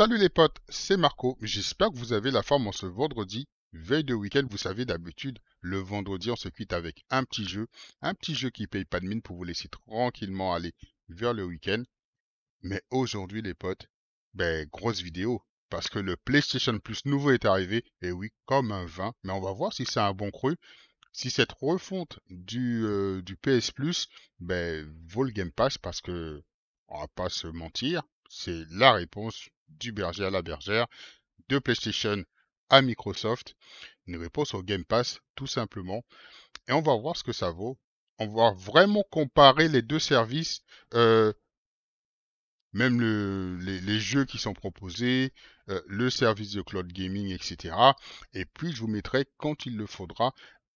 Salut les potes, c'est Marco. J'espère que vous avez la forme en ce vendredi. Veille de week-end, vous savez d'habitude, le vendredi, on se quitte avec un petit jeu. Un petit jeu qui paye pas de mine pour vous laisser tranquillement aller vers le week-end. Mais aujourd'hui les potes, ben grosse vidéo. Parce que le PlayStation Plus nouveau est arrivé, et oui, comme un vin. Mais on va voir si c'est un bon cru si cette refonte du, euh, PS Plus ben, vaut le Game Pass parce que on va pas se mentir, c'est la réponse du berger à la bergère, de PlayStation à Microsoft, une réponse au Game Pass tout simplement. Et on va voir ce que ça vaut. On va vraiment comparer les deux services, euh, même les, jeux qui sont proposés, euh, le service de cloud gaming, etc. Et puis je vous mettrai quand il le faudra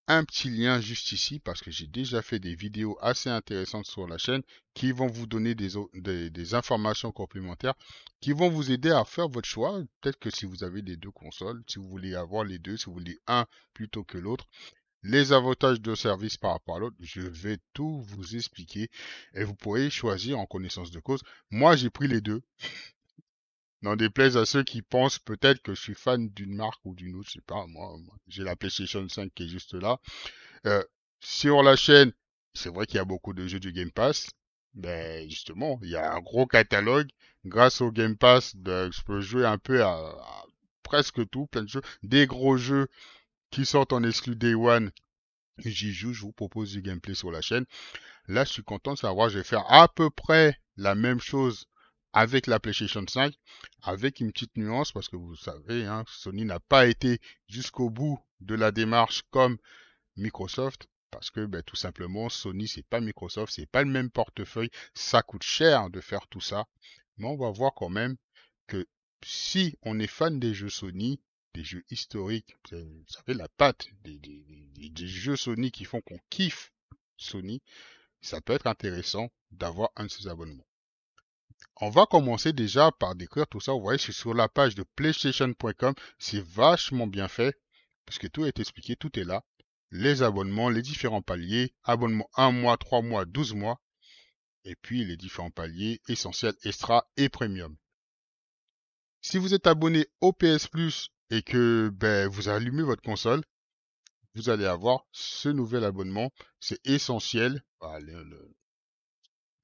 un petit lien juste ici parce que j'ai déjà fait des vidéos assez intéressantes sur la chaîne qui vont vous donner des, des, des informations complémentaires qui vont vous aider à faire votre choix. Peut-être que si vous avez les deux consoles, si vous voulez avoir les deux, si vous voulez un plutôt que l'autre, les avantages de service par rapport à l'autre, je vais tout vous expliquer et vous pourrez choisir en connaissance de cause. Moi, j'ai pris les deux. N'en déplaise à ceux qui pensent peut-être que je suis fan d'une marque ou d'une autre, je sais pas, moi, j'ai la PlayStation 5 qui est juste là. Euh, sur la chaîne, c'est vrai qu'il y a beaucoup de jeux du Game Pass, mais justement, il y a un gros catalogue. Grâce au Game Pass, ben, je peux jouer un peu à, presque tout, plein de jeux. Des gros jeux qui sortent en exclu Day One, j'y joue, je vous propose du gameplay sur la chaîne. Là, je suis content de savoir, je vais faire à peu près la même chose avec la PlayStation 5, avec une petite nuance, parce que vous savez, hein, Sony n'a pas été jusqu'au bout de la démarche comme Microsoft, parce que ben, tout simplement, Sony, c'est pas Microsoft, c'est pas le même portefeuille, ça coûte cher de faire tout ça, mais on va voir quand même que si on est fan des jeux Sony, des jeux historiques, vous savez, la patte des, jeux Sony qui font qu'on kiffe Sony, ça peut être intéressant d'avoir un de ces abonnements. On va commencer déjà par décrire tout ça. Vous voyez, c'est sur la page de PlayStation.com. C'est vachement bien fait parce que tout est expliqué, tout est là. Les abonnements, les différents paliers, abonnement 1 mois, 3 mois, 12 mois. Et puis les différents paliers essentiels, extra et premium. Si vous êtes abonné au PS Plus et que ben, vous allumez votre console, vous allez avoir ce nouvel abonnement. C'est essentiel. Bah, le,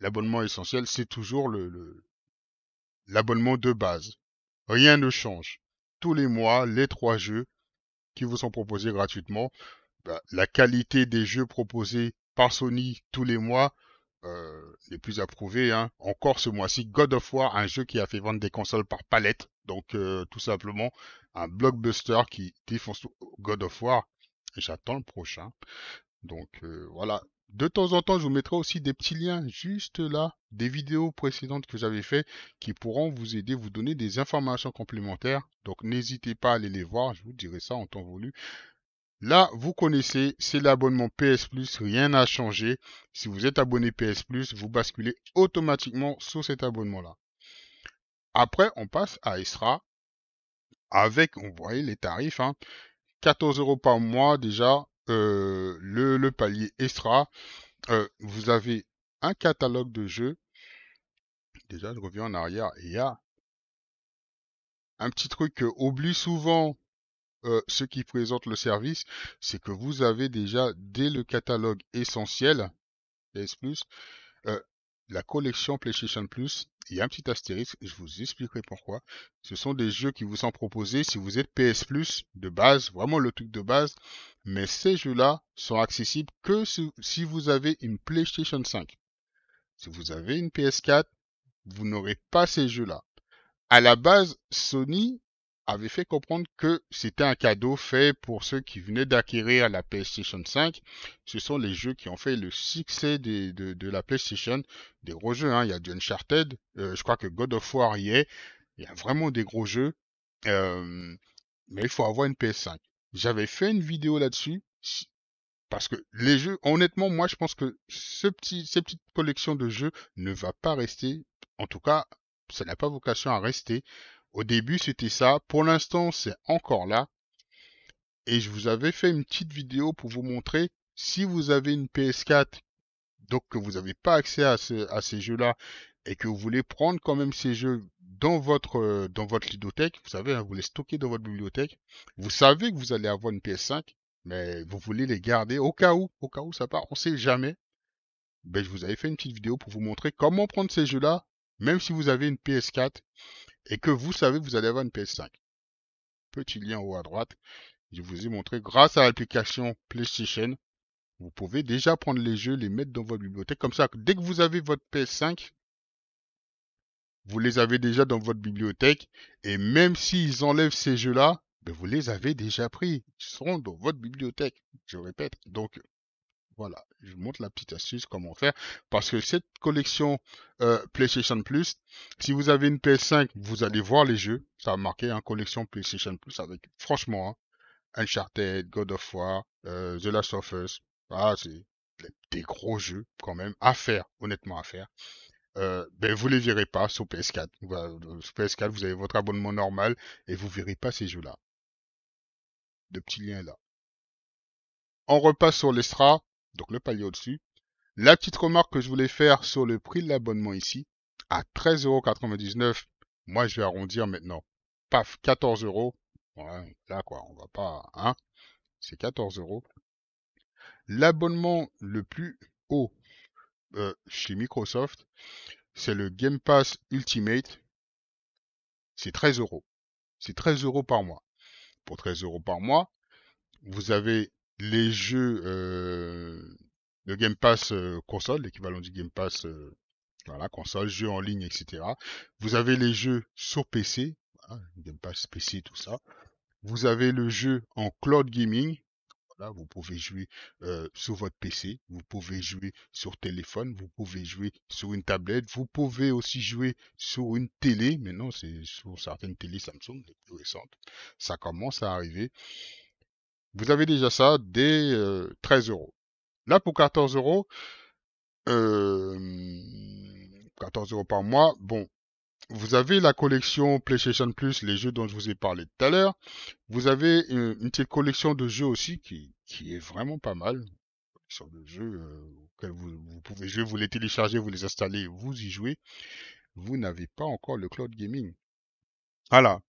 l'abonnement essentiel, c'est toujours le, l'abonnement de base. Rien ne change. Tous les mois, les trois jeux qui vous sont proposés gratuitement, bah, la qualité des jeux proposés par Sony tous les mois les euh, plus approuvés Hein. Encore ce mois-ci, God of War, un jeu qui a fait vendre des consoles par palette. Donc euh, tout simplement, un blockbuster qui défonce God of War. J'attends le prochain. Donc euh, voilà, de temps en temps, je vous mettrai aussi des petits liens juste là des vidéos précédentes que j'avais faites qui pourront vous aider, vous donner des informations complémentaires. Donc n'hésitez pas à aller les voir, je vous dirai ça en temps voulu. Là, vous connaissez, c'est l'abonnement PS Plus, rien n'a changé. Si vous êtes abonné PS Plus, vous basculez automatiquement sur cet abonnement-là. Après, on passe à Estra avec, vous voyez les tarifs, 14 hein, euros par mois déjà, euh, le, le, palier extra, euh, vous avez un catalogue de jeux. Déjà, je reviens en arrière. Il y a un petit truc que oublie souvent euh, ceux qui présentent le service, c'est que vous avez déjà dès le catalogue essentiel, S+. Euh, la collection PlayStation Plus, il y a un petit astérisque, je vous expliquerai pourquoi. Ce sont des jeux qui vous sont proposés si vous êtes PS Plus de base, vraiment le truc de base, mais ces jeux-là sont accessibles que si vous avez une PlayStation 5. Si vous avez une PS4, vous n'aurez pas ces jeux-là. À la base, Sony avait fait comprendre que c'était un cadeau fait pour ceux qui venaient d'acquérir la PlayStation 5. Ce sont les jeux qui ont fait le succès de, la PlayStation, des gros jeux. Hein. Il y a du Uncharted, euh, je crois que God of War y est. Il y a vraiment des gros jeux. Euh, mais il faut avoir une PS5. J'avais fait une vidéo là-dessus. Parce que les jeux, honnêtement, moi je pense que ce petit, cette petite collection de jeux ne va pas rester. En tout cas, ça n'a pas vocation à rester au début, c'était ça. Pour l'instant, c'est encore là. Et je vous avais fait une petite vidéo pour vous montrer si vous avez une PS4, donc que vous n'avez pas accès à, à ces jeux-là et que vous voulez prendre quand même ces jeux dans votre, euh, dans votre vous savez, hein, vous les stockez dans votre bibliothèque, vous savez que vous allez avoir une PS5, mais vous voulez les garder au cas où, au cas où ça part, on sait jamais. Ben, je vous avais fait une petite vidéo pour vous montrer comment prendre ces jeux-là, même si vous avez une PS4, et que vous savez vous allez avoir une PS5. Petit lien en haut à droite, je vous ai montré grâce à l'application PlayStation, vous pouvez déjà prendre les jeux, les mettre dans votre bibliothèque. Comme ça, dès que vous avez votre PS5, vous les avez déjà dans votre bibliothèque. Et même s'ils enlèvent ces jeux-là, ben vous les avez déjà pris. Ils seront dans votre bibliothèque, je répète. Donc, voilà, je vous montre la petite astuce comment faire. Parce que cette collection euh, PlayStation Plus, si vous avez une PS5, vous allez voir les jeux. Ça a marqué, en hein, collection PlayStation Plus avec, franchement, hein, Uncharted, God of War, euh, The Last of Us. Ah, c'est des gros jeux quand même à faire, honnêtement à faire. Euh, ben vous les verrez pas sur PS4. Euh, sur PS4, vous avez votre abonnement normal et vous verrez pas ces jeux-là. De petits liens là. On repasse sur l'Estra donc le palier au-dessus. La petite remarque que je voulais faire sur le prix de l'abonnement ici, à 13,99€, moi je vais arrondir maintenant. Paf, 14 euros. là quoi, on va pas, hein, c'est 14 euros. L'abonnement le plus haut euh, chez Microsoft, c'est le Game Pass Ultimate. C'est 13 euros. C'est 13 euros par mois. Pour 13 euros par mois, vous avez les jeux euh, de Game Pass euh, console, l'équivalent du Game Pass euh, voilà, console, jeux en ligne, etc. Vous avez les jeux sur PC, hein, Game Pass PC, tout ça. Vous avez le jeu en cloud gaming. Voilà, vous pouvez jouer sur votre PC, vous pouvez jouer sur téléphone, vous pouvez jouer sur une tablette, vous pouvez aussi jouer sur une télé. Maintenant, c'est sur certaines télé Samsung, les plus récentes. Ça commence à arriver vous avez déjà ça dès 13 euh, euros. Là, pour 14 euros, 14 euh, euros par mois, bon, vous avez la collection PlayStation Plus, les jeux dont je vous ai parlé tout à l'heure. Vous avez euh, une, petite collection de jeux aussi qui, qui est vraiment pas mal. Sur de jeux auquel vous, vous, pouvez jouer, vous les téléchargez, vous les installez, vous y jouez. Vous n'avez pas encore le cloud gaming. Voilà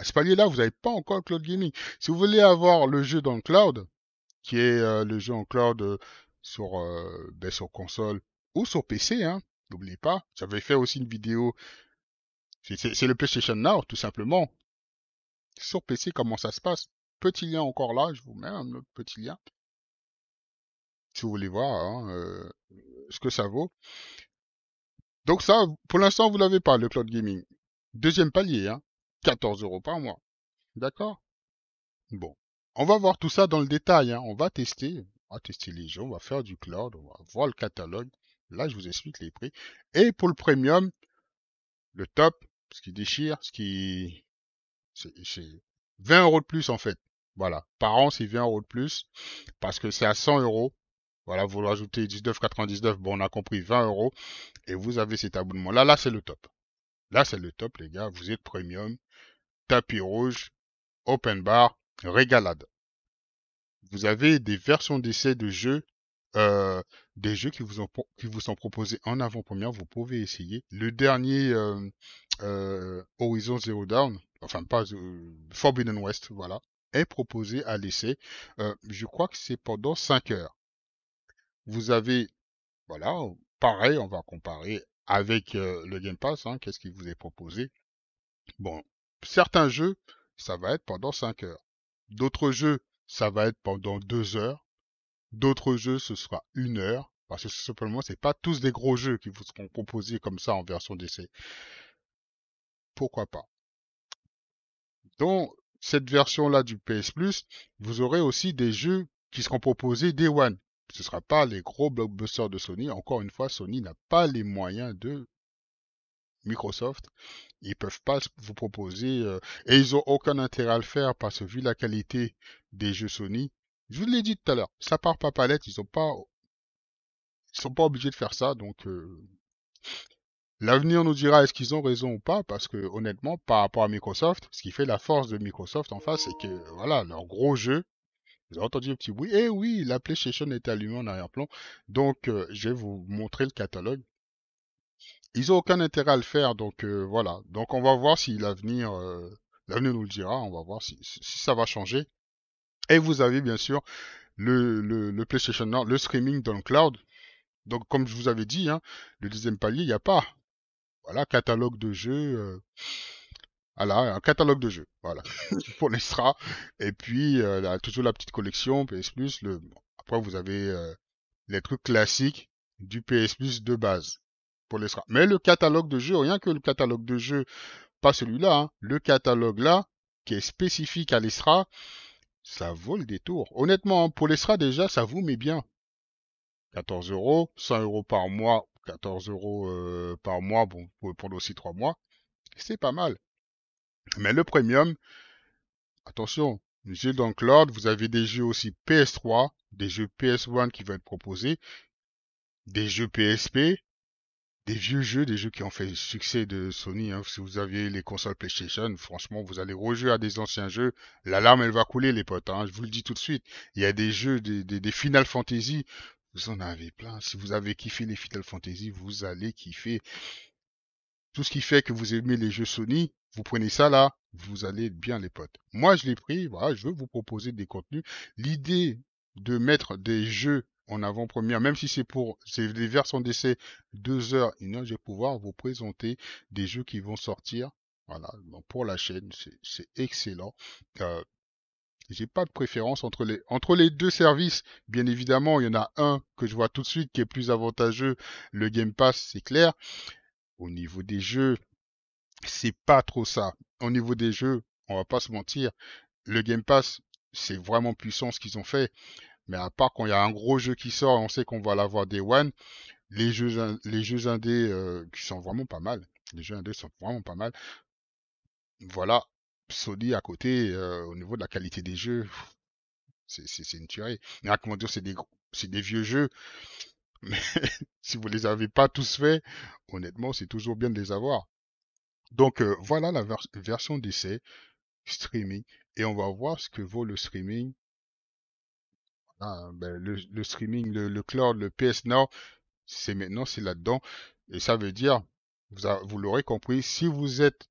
à ce palier-là, vous n'avez pas encore cloud gaming. Si vous voulez avoir le jeu dans le cloud, qui est euh, le jeu en cloud euh, sur, euh, ben, sur console ou sur PC, hein, n'oubliez pas, j'avais fait aussi une vidéo, c'est le PlayStation Now, tout simplement. Sur PC, comment ça se passe Petit lien encore là, je vous mets un autre petit lien. Si vous voulez voir hein, euh, ce que ça vaut. Donc ça, pour l'instant, vous l'avez pas, le cloud gaming. Deuxième palier, hein. 14 euros par mois. D'accord Bon. On va voir tout ça dans le détail. Hein. On va tester. On va tester les gens. On va faire du cloud. On va voir le catalogue. Là, je vous explique les prix. Et pour le premium, le top, ce qui déchire, ce qui... C'est 20 euros de plus en fait. Voilà. Par an, c'est 20 euros de plus. Parce que c'est à 100 euros. Voilà, vous rajoutez 19,99. Bon, on a compris 20 euros. Et vous avez cet abonnement. Là, là, c'est le top. Là, c'est le top, les gars. Vous êtes premium, tapis rouge, open bar, régalade. Vous avez des versions d'essai de jeux, euh, des jeux qui vous, ont, qui vous sont proposés en avant-première. Vous pouvez essayer. Le dernier euh, euh, Horizon Zero Down, enfin pas Forbidden West, voilà, est proposé à l'essai. je crois que c'est pendant 5 heures. Vous avez, voilà, pareil, on va comparer avec euh, le Game Pass, hein, qu'est-ce qui vous est proposé Bon, certains jeux, ça va être pendant 5 heures. D'autres jeux, ça va être pendant 2 heures. D'autres jeux, ce sera 1 heure. Parce que simplement, ce pas tous des gros jeux qui vous seront proposés comme ça en version d'essai. Pourquoi pas Dans cette version-là du PS Plus, vous aurez aussi des jeux qui seront proposés Day One, ce ne sera pas les gros blockbusters de Sony. Encore une fois, Sony n'a pas les moyens de Microsoft. Ils peuvent pas vous proposer euh, et ils ont aucun intérêt à le faire parce que vu la qualité des jeux Sony, je vous l'ai dit tout à l'heure, ça part pas palette, ils ne pas sont pas obligés de faire ça donc euh, l'avenir nous dira est-ce qu'ils ont raison ou pas parce que honnêtement par rapport à Microsoft, ce qui fait la force de Microsoft en face c'est que voilà, leurs gros jeu vous avez entendu un petit bruit Eh oui, la PlayStation est allumée en arrière-plan. Donc, euh, je vais vous montrer le catalogue. Ils n'ont aucun intérêt à le faire, donc euh, voilà. Donc, on va voir si l'avenir, euh, l'avenir nous le dira. On va voir si, ça va changer. Et vous avez bien sûr le, PlayStation Nord, le streaming dans le cloud. Donc, comme je vous avais dit, hein, le deuxième palier, il n'y a pas. Voilà, catalogue de jeux voilà, un catalogue de jeux. Voilà, pour l'Estra. Et puis, euh, toujours la petite collection PS Plus. Après, vous avez euh, les trucs classiques du PS Plus de base pour l'Estra. Mais le catalogue de jeux, rien que le catalogue de jeux, pas celui-là, hein, le catalogue là, qui est spécifique à l'Estra, ça vaut le détour. Honnêtement, pour l'Estra, déjà, ça vous met bien. 14 euros, 100 euros par mois, 14 euros euh, par mois, bon, pour pouvez prendre aussi 3 mois. C'est pas mal. Mais le premium, attention, j'ai donc l'ordre, vous avez des jeux aussi PS3, des jeux PS1 qui vont être proposés, des jeux PSP, des vieux jeux, des jeux qui ont fait succès de Sony. Hein. Si vous avez les consoles PlayStation, franchement, vous allez rejouer à des anciens jeux. L'alarme, elle va couler, les potes. Hein. Je vous le dis tout de suite. Il y a des jeux, des, des Final Fantasy. Vous en avez plein. Si vous avez kiffé les Final Fantasy, vous allez kiffer. Tout ce qui fait que vous aimez les jeux Sony, vous prenez ça là, vous allez bien les potes. Moi, je l'ai pris, voilà, je veux vous proposer des contenus. L'idée de mettre des jeux en avant-première, même si c'est pour des versions d'essai deux heures, une heure, je vais pouvoir vous présenter des jeux qui vont sortir. Voilà, donc pour la chaîne, c'est excellent. Euh, j'ai pas de préférence entre les, entre les deux services. Bien évidemment, il y en a un que je vois tout de suite qui est plus avantageux, le Game Pass, c'est clair. Au niveau des jeux, c'est pas trop ça. Au niveau des jeux, on va pas se mentir, le Game Pass, c'est vraiment puissant ce qu'ils ont fait. Mais à part quand il y a un gros jeu qui sort, on sait qu'on va l'avoir des one. Les jeux, les jeux indés euh, qui sont vraiment pas mal. Les jeux indés sont vraiment pas mal. Voilà, Sony à côté, euh, au niveau de la qualité des jeux, c'est une tuerie. Mais comment dire, c'est des, des vieux jeux. Mais si vous les avez pas tous faits, honnêtement, c'est toujours bien de les avoir. Donc euh, voilà la version d'essai streaming et on va voir ce que vaut le streaming. Ah, ben, le, streaming, le, cloud, le PS Now, c'est maintenant, c'est là-dedans. Et ça veut dire, vous, l'aurez compris, si vous êtes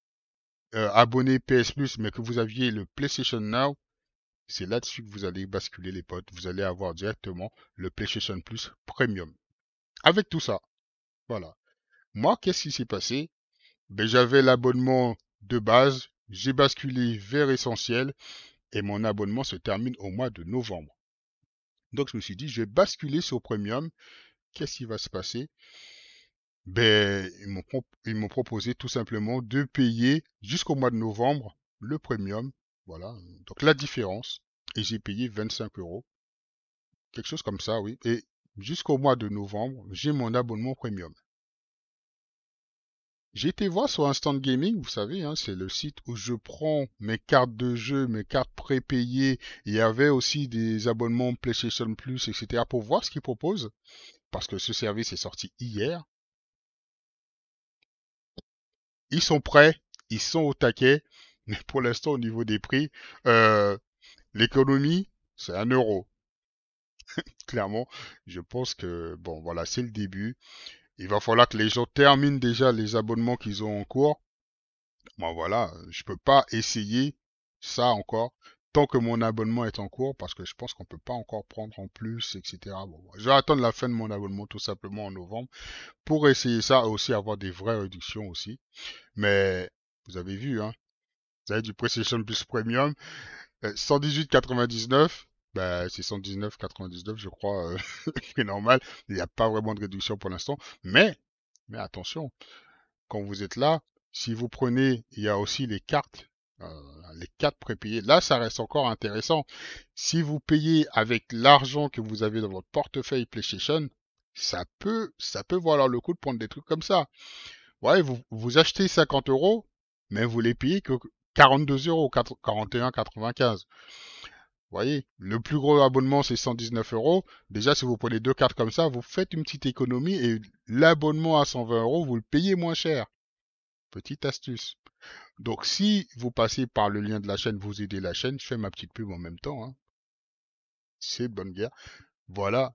euh, abonné PS Plus mais que vous aviez le PlayStation Now, c'est là-dessus que vous allez basculer les potes. Vous allez avoir directement le PlayStation Plus Premium. Avec tout ça, voilà. Moi, qu'est-ce qui s'est passé j'avais l'abonnement de base, j'ai basculé vers essentiel et mon abonnement se termine au mois de novembre. Donc je me suis dit, je vais basculer sur premium. Qu'est-ce qui va se passer ben, ils m'ont, ils m'ont proposé tout simplement de payer jusqu'au mois de novembre le premium. Voilà, donc la différence. Et j'ai payé 25 euros. Quelque chose comme ça, oui. Et jusqu'au mois de novembre, j'ai mon abonnement premium. J'ai été voir sur Instant Gaming, vous savez, hein, c'est le site où je prends mes cartes de jeu, mes cartes prépayées. Il y avait aussi des abonnements PlayStation Plus, etc. pour voir ce qu'ils proposent. Parce que ce service est sorti hier. Ils sont prêts, ils sont au taquet. Mais pour l'instant, au niveau des prix, euh, l'économie, c'est un euro. Clairement, je pense que, bon, voilà, c'est le début il va falloir que les gens terminent déjà les abonnements qu'ils ont en cours. Moi, voilà, je peux pas essayer ça encore tant que mon abonnement est en cours parce que je pense qu'on peut pas encore prendre en plus, etc. Bon, je vais attendre la fin de mon abonnement tout simplement en novembre pour essayer ça et aussi avoir des vraies réductions aussi. Mais vous avez vu, hein, vous avez du Precision Plus Premium, 118,99 euh, bah, c'est je crois, euh, c'est normal. Il n'y a pas vraiment de réduction pour l'instant. Mais, mais attention, quand vous êtes là, si vous prenez, il y a aussi les cartes, euh, les cartes prépayées. Là, ça reste encore intéressant. Si vous payez avec l'argent que vous avez dans votre portefeuille PlayStation, ça peut, ça peut valoir le coup de prendre des trucs comme ça. Ouais, vous, vous achetez 50 euros, mais vous les payez que 42 euros, 41,95 voyez, le plus gros abonnement c'est 119 euros. Déjà, si vous prenez deux cartes comme ça, vous faites une petite économie et l'abonnement à 120 euros, vous le payez moins cher. Petite astuce. Donc, si vous passez par le lien de la chaîne, vous aidez la chaîne. Je fais ma petite pub en même temps. Hein. C'est bonne guerre. Voilà,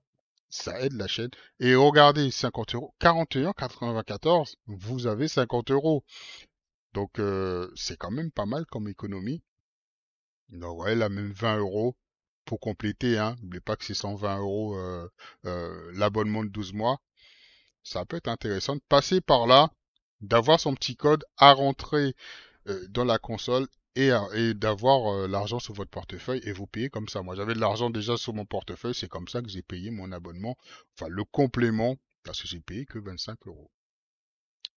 ça aide la chaîne. Et regardez, 50 euros, 41,94, vous avez 50 euros. Donc, euh, c'est quand même pas mal comme économie. Il bah aurait même 20 euros pour compléter. Hein. N'oubliez pas que c'est 120 euros euh, euh, l'abonnement de 12 mois. Ça peut être intéressant de passer par là, d'avoir son petit code à rentrer euh, dans la console et, d'avoir l'argent sur votre portefeuille et vous payer comme ça. Moi, j'avais de l'argent déjà sur mon portefeuille. C'est comme ça que j'ai payé mon abonnement, enfin le complément, parce que j'ai payé que 25 euros.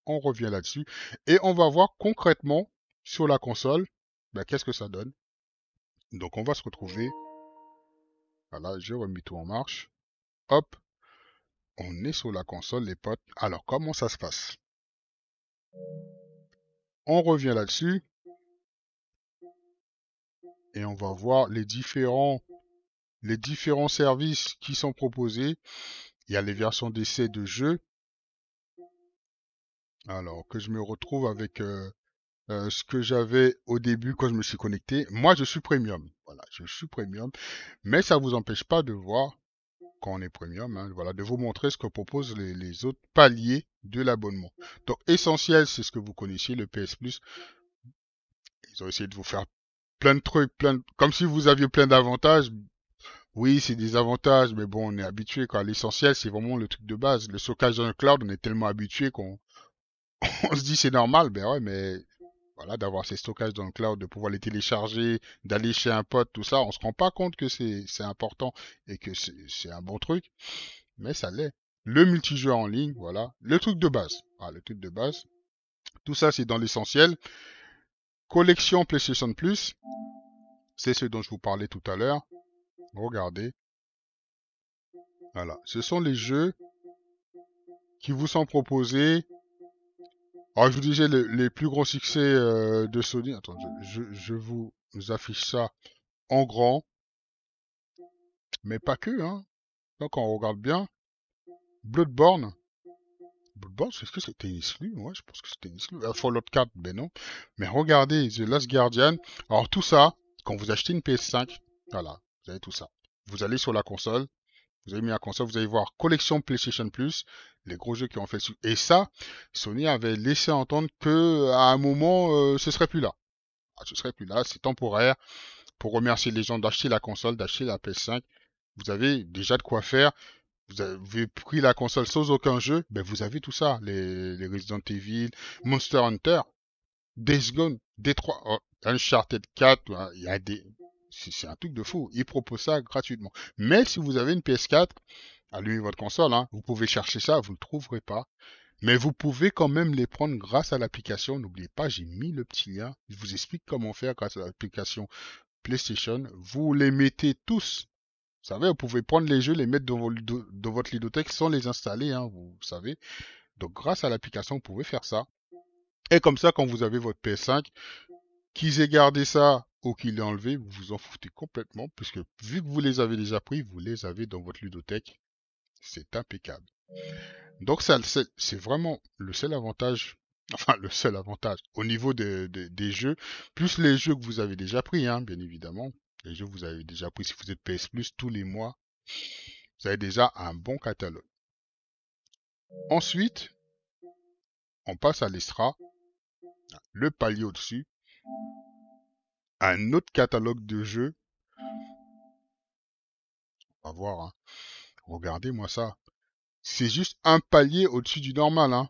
On revient là-dessus et on va voir concrètement sur la console, bah, qu'est-ce que ça donne donc on va se retrouver. Voilà, j'ai remis tout en marche. Hop, on est sur la console, les potes. Alors comment ça se passe On revient là-dessus. Et on va voir les différents, les différents services qui sont proposés. Il y a les versions d'essai de jeu. Alors que je me retrouve avec euh, euh, ce que j'avais au début quand je me suis connecté. Moi, je suis premium. Voilà, je suis premium. Mais ça ne vous empêche pas de voir, quand on est premium, hein, voilà, de vous montrer ce que proposent les, autres paliers de l'abonnement. Donc, essentiel, c'est ce que vous connaissiez, le PS Plus. Ils ont essayé de vous faire plein de trucs, plein comme si vous aviez plein d'avantages. Oui, c'est des avantages, mais bon, on est habitué. L'essentiel, c'est vraiment le truc de base. Le stockage dans le cloud, on est tellement habitué qu'on on se dit c'est normal, ben ouais, mais voilà, d'avoir ces stockages dans le cloud, de pouvoir les télécharger, d'aller chez un pote, tout ça, on se rend pas compte que c'est important et que c'est un bon truc, mais ça l'est. Le multijoueur en ligne, voilà, le truc de base. Ah, le truc de base. Tout ça, c'est dans l'essentiel. Collection PlayStation Plus, c'est ce dont je vous parlais tout à l'heure. Regardez. Voilà, ce sont les jeux qui vous sont proposés alors, je vous disais, les, plus gros succès euh, de Sony. Attends, je, vous affiche ça en grand. Mais pas que, hein. Donc, on regarde bien. Bloodborne. Bloodborne, c'est ce que c'était une Ouais, je pense que c'était une euh, Fallout 4, ben non. Mais regardez, The Last Guardian. Alors, tout ça, quand vous achetez une PS5, voilà, vous avez tout ça. Vous allez sur la console, vous avez mis la console, vous allez voir collection PlayStation Plus, les gros jeux qui ont fait Et ça, Sony avait laissé entendre que à un moment, euh, ce serait plus là. Ah, ce serait plus là, c'est temporaire. Pour remercier les gens d'acheter la console, d'acheter la PS5, vous avez déjà de quoi faire. Vous avez pris la console sans aucun jeu, ben vous avez tout ça. Les, Resident Evil, Monster Hunter, Days Gone, Detroit, oh, Uncharted 4, hein, il y a des, c'est un truc de fou. Il propose ça gratuitement. Mais si vous avez une PS4, allumez votre console, hein. vous pouvez chercher ça, vous ne le trouverez pas. Mais vous pouvez quand même les prendre grâce à l'application. N'oubliez pas, j'ai mis le petit lien. Je vous explique comment faire grâce à l'application PlayStation. Vous les mettez tous. Vous savez, vous pouvez prendre les jeux, les mettre dans, votre Lidotech sans les installer, hein, vous savez. Donc grâce à l'application, vous pouvez faire ça. Et comme ça, quand vous avez votre PS5, qu'ils aient gardé ça ou qu'il est enlevé, vous vous en foutez complètement, puisque vu que vous les avez déjà pris, vous les avez dans votre ludothèque. C'est impeccable. Donc ça, c'est vraiment le seul avantage, enfin le seul avantage au niveau des, jeux, plus les jeux que vous avez déjà pris, hein, bien évidemment. Les jeux que vous avez déjà pris, si vous êtes PS Plus, tous les mois, vous avez déjà un bon catalogue. Ensuite, on passe à l'Estra, le palier au-dessus, un autre catalogue de jeux. On va voir. Hein. Regardez-moi ça. C'est juste un palier au-dessus du normal. Hein.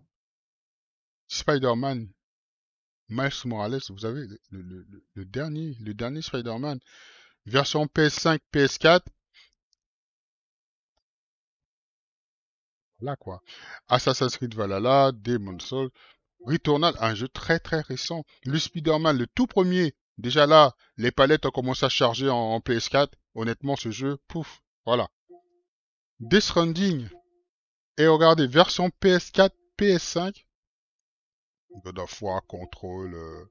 Spider-Man. Miles Morales, vous avez le, le, le, dernier, le dernier Spider-Man. Version PS5, PS4. Voilà quoi. Assassin's Creed Valhalla, Demon's Souls, Returnal, un jeu très très récent. Le Spider-Man, le tout premier Déjà là, les palettes ont commencé à charger en, PS4. Honnêtement, ce jeu, pouf, voilà. Death Running. Et regardez, version PS4, PS5. God of War, Control. Euh,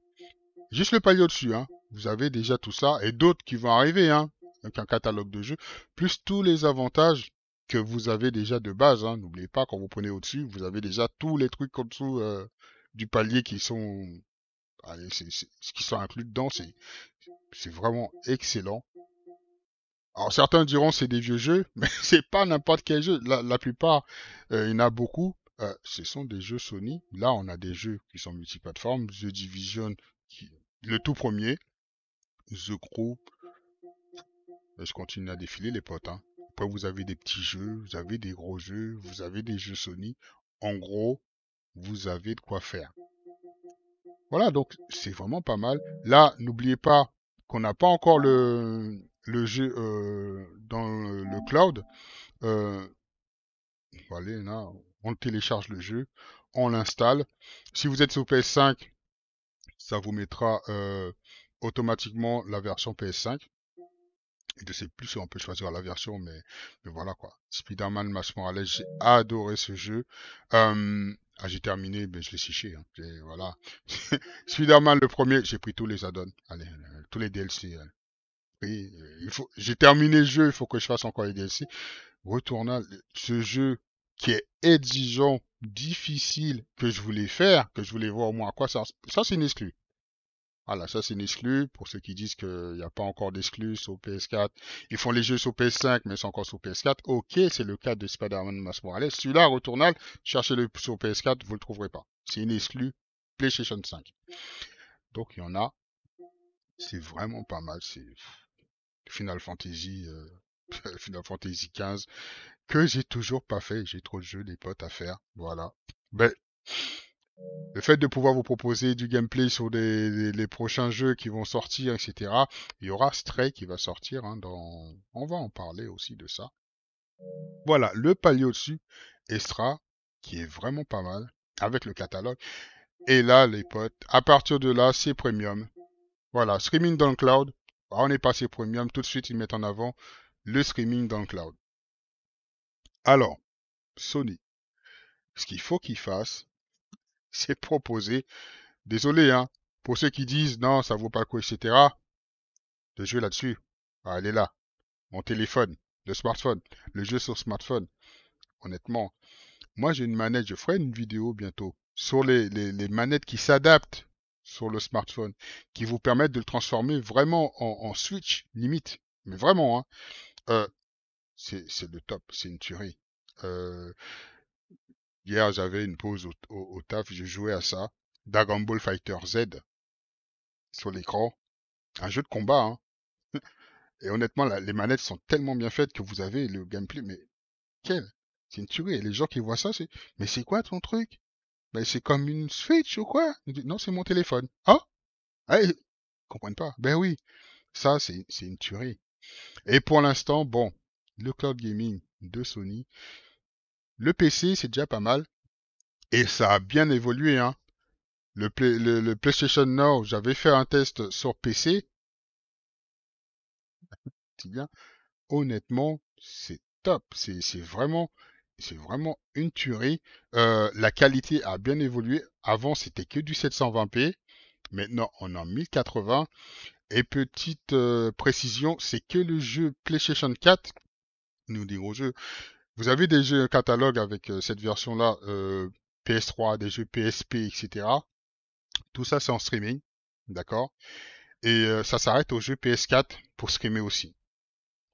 juste le palier au-dessus, hein. Vous avez déjà tout ça. Et d'autres qui vont arriver, hein. Avec un catalogue de jeux. Plus tous les avantages que vous avez déjà de base. Hein. N'oubliez pas, quand vous prenez au-dessus, vous avez déjà tous les trucs en dessous euh, du palier qui sont ah, ce qui sont inclus dedans, c'est vraiment excellent. Alors certains diront c'est des vieux jeux, mais c'est pas n'importe quel jeu. La, plupart, euh, il y en a beaucoup. Euh, ce sont des jeux Sony. Là, on a des jeux qui sont multiplateformes. The Division, le tout premier. The Group. Je continue à défiler les potes. Hein. Après, vous avez des petits jeux, vous avez des gros jeux, vous avez des jeux Sony. En gros, vous avez de quoi faire. Voilà, donc c'est vraiment pas mal. Là, n'oubliez pas qu'on n'a pas encore le, le jeu euh, dans le cloud. Euh, allez, là, on télécharge le jeu, on l'installe. Si vous êtes sur PS5, ça vous mettra euh, automatiquement la version PS5. Et de sais plus on peut choisir la version, mais, voilà quoi. Spider-Man à Morales, j'ai adoré ce jeu. Euh, ah, j'ai terminé, ben, je l'ai séché. Hein. Voilà. Spider-Man, le premier, j'ai pris tous les add-ons. Allez, euh, tous les DLC. Oui, euh, il faut, j'ai terminé le jeu, il faut que je fasse encore les DLC. Retournant, ce jeu qui est exigeant, difficile, que je voulais faire, que je voulais voir au moins à quoi ça, ça c'est une exclue. Voilà, ça c'est une exclu. Pour ceux qui disent qu'il n'y a pas encore d'exclus sur PS4, ils font les jeux sur PS5, mais ils sont encore sur PS4. Ok, c'est le cas de Spider-Man Mass Morales. Celui-là, Retournal, cherchez-le sur PS4, vous ne le trouverez pas. C'est une exclu PlayStation 5. Donc il y en a. C'est vraiment pas mal. C'est Final Fantasy, euh, Final Fantasy 15 que j'ai toujours pas fait. J'ai trop de jeux, des potes à faire. Voilà. Mais ben, le fait de pouvoir vous proposer du gameplay sur les prochains jeux qui vont sortir, etc. Il y aura Stray qui va sortir. Hein, dans... On va en parler aussi de ça. Voilà, le palier au-dessus, Estra, qui est vraiment pas mal, avec le catalogue. Et là, les potes, à partir de là, c'est premium. Voilà, streaming dans le cloud. Ah, on est passé premium. Tout de suite, ils mettent en avant le streaming dans le cloud. Alors, Sony, ce qu'il faut qu'ils fassent, c'est proposé. Désolé, hein, pour ceux qui disent non, ça vaut pas quoi, etc. Le jeu là-dessus, allez ah, elle est là. Mon téléphone, le smartphone, le jeu sur smartphone. Honnêtement, moi j'ai une manette, je ferai une vidéo bientôt sur les, les, manettes qui s'adaptent sur le smartphone, qui vous permettent de le transformer vraiment en, Switch limite. Mais vraiment, hein. Euh, c'est le top, c'est une tuerie. Euh, Hier, j'avais une pause au, taf, je jouais à ça. Dragon Ball Fighter Z sur l'écran. Un jeu de combat, hein. Et honnêtement, les manettes sont tellement bien faites que vous avez le gameplay, mais quel C'est une tuerie. Et les gens qui voient ça, c'est Mais c'est quoi ton truc mais ben, c'est comme une Switch ou quoi Non, c'est mon téléphone. Ah Ils eh ils comprennent pas. Ben oui, ça, c'est une tuerie. Et pour l'instant, bon, le cloud gaming de Sony, le PC, c'est déjà pas mal. Et ça a bien évolué. Hein. Le, PlayStation Now, j'avais fait un test sur PC. Honnêtement, c'est top. C'est vraiment, c'est vraiment une tuerie. Euh, la qualité a bien évolué. Avant, c'était que du 720p. Maintenant, on est en 1080. Et petite euh, précision, c'est que le jeu PlayStation 4, nous dit au jeu, vous avez des jeux catalogue avec euh, cette version-là, euh, PS3, des jeux PSP, etc. Tout ça, c'est en streaming, d'accord Et euh, ça s'arrête aux jeux PS4 pour streamer aussi.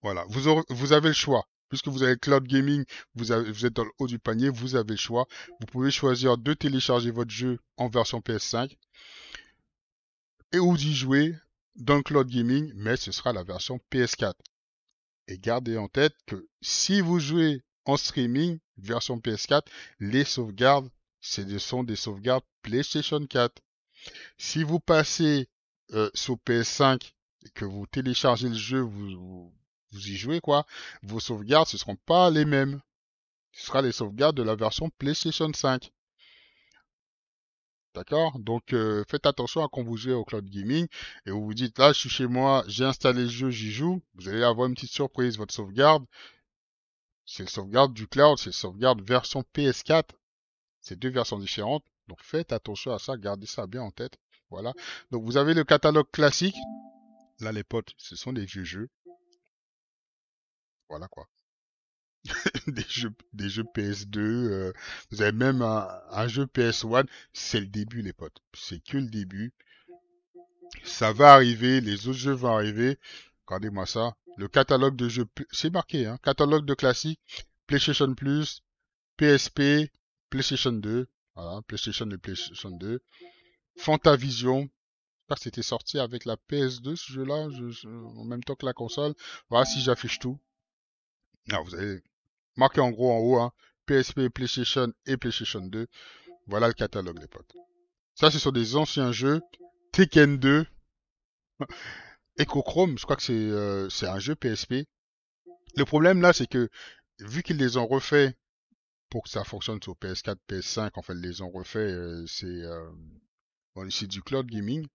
Voilà, vous, avez le choix. Puisque vous avez Cloud Gaming, vous, êtes dans le haut du panier, vous avez le choix. Vous pouvez choisir de télécharger votre jeu en version PS5 et ou d'y jouer dans Cloud Gaming, mais ce sera la version PS4. Et gardez en tête que si vous jouez en streaming, version PS4, les sauvegardes, ce sont des sauvegardes PlayStation 4. Si vous passez euh, sur PS5 et que vous téléchargez le jeu, vous, vous, y jouez quoi, vos sauvegardes ce seront pas les mêmes. Ce sera les sauvegardes de la version PlayStation 5. D'accord Donc euh, faites attention à quand vous jouez au cloud gaming et vous vous dites là je suis chez moi, j'ai installé le jeu, j'y joue, vous allez avoir une petite surprise, votre sauvegarde c'est le sauvegarde du cloud, c'est le sauvegarde version PS4. C'est deux versions différentes. Donc faites attention à ça, gardez ça bien en tête. Voilà. Donc vous avez le catalogue classique. Là les potes, ce sont des vieux jeux. Voilà quoi. des, jeux, des jeux PS2. Euh, vous avez même un, un jeu PS1. C'est le début les potes. C'est que le début. Ça va arriver, les autres jeux vont arriver. Regardez-moi ça. Le catalogue de jeux, c'est marqué, hein, catalogue de classiques, PlayStation Plus, PSP, PlayStation 2, voilà, PlayStation et PlayStation 2, Fantavision, que ah, c'était sorti avec la PS2 ce jeu-là, en même temps que la console. Voilà, si j'affiche tout. Là ah, vous avez marqué en gros en haut, hein, PSP, PlayStation et PlayStation 2. Voilà le catalogue, les potes. Ça, ce sont des anciens jeux. Tekken 2 chrome je crois que c'est euh, un jeu PSP. Le problème là, c'est que vu qu'ils les ont refaits pour que ça fonctionne sur PS4, PS5, en fait, ils les ont refaits, euh, c'est euh, bon, du cloud gaming.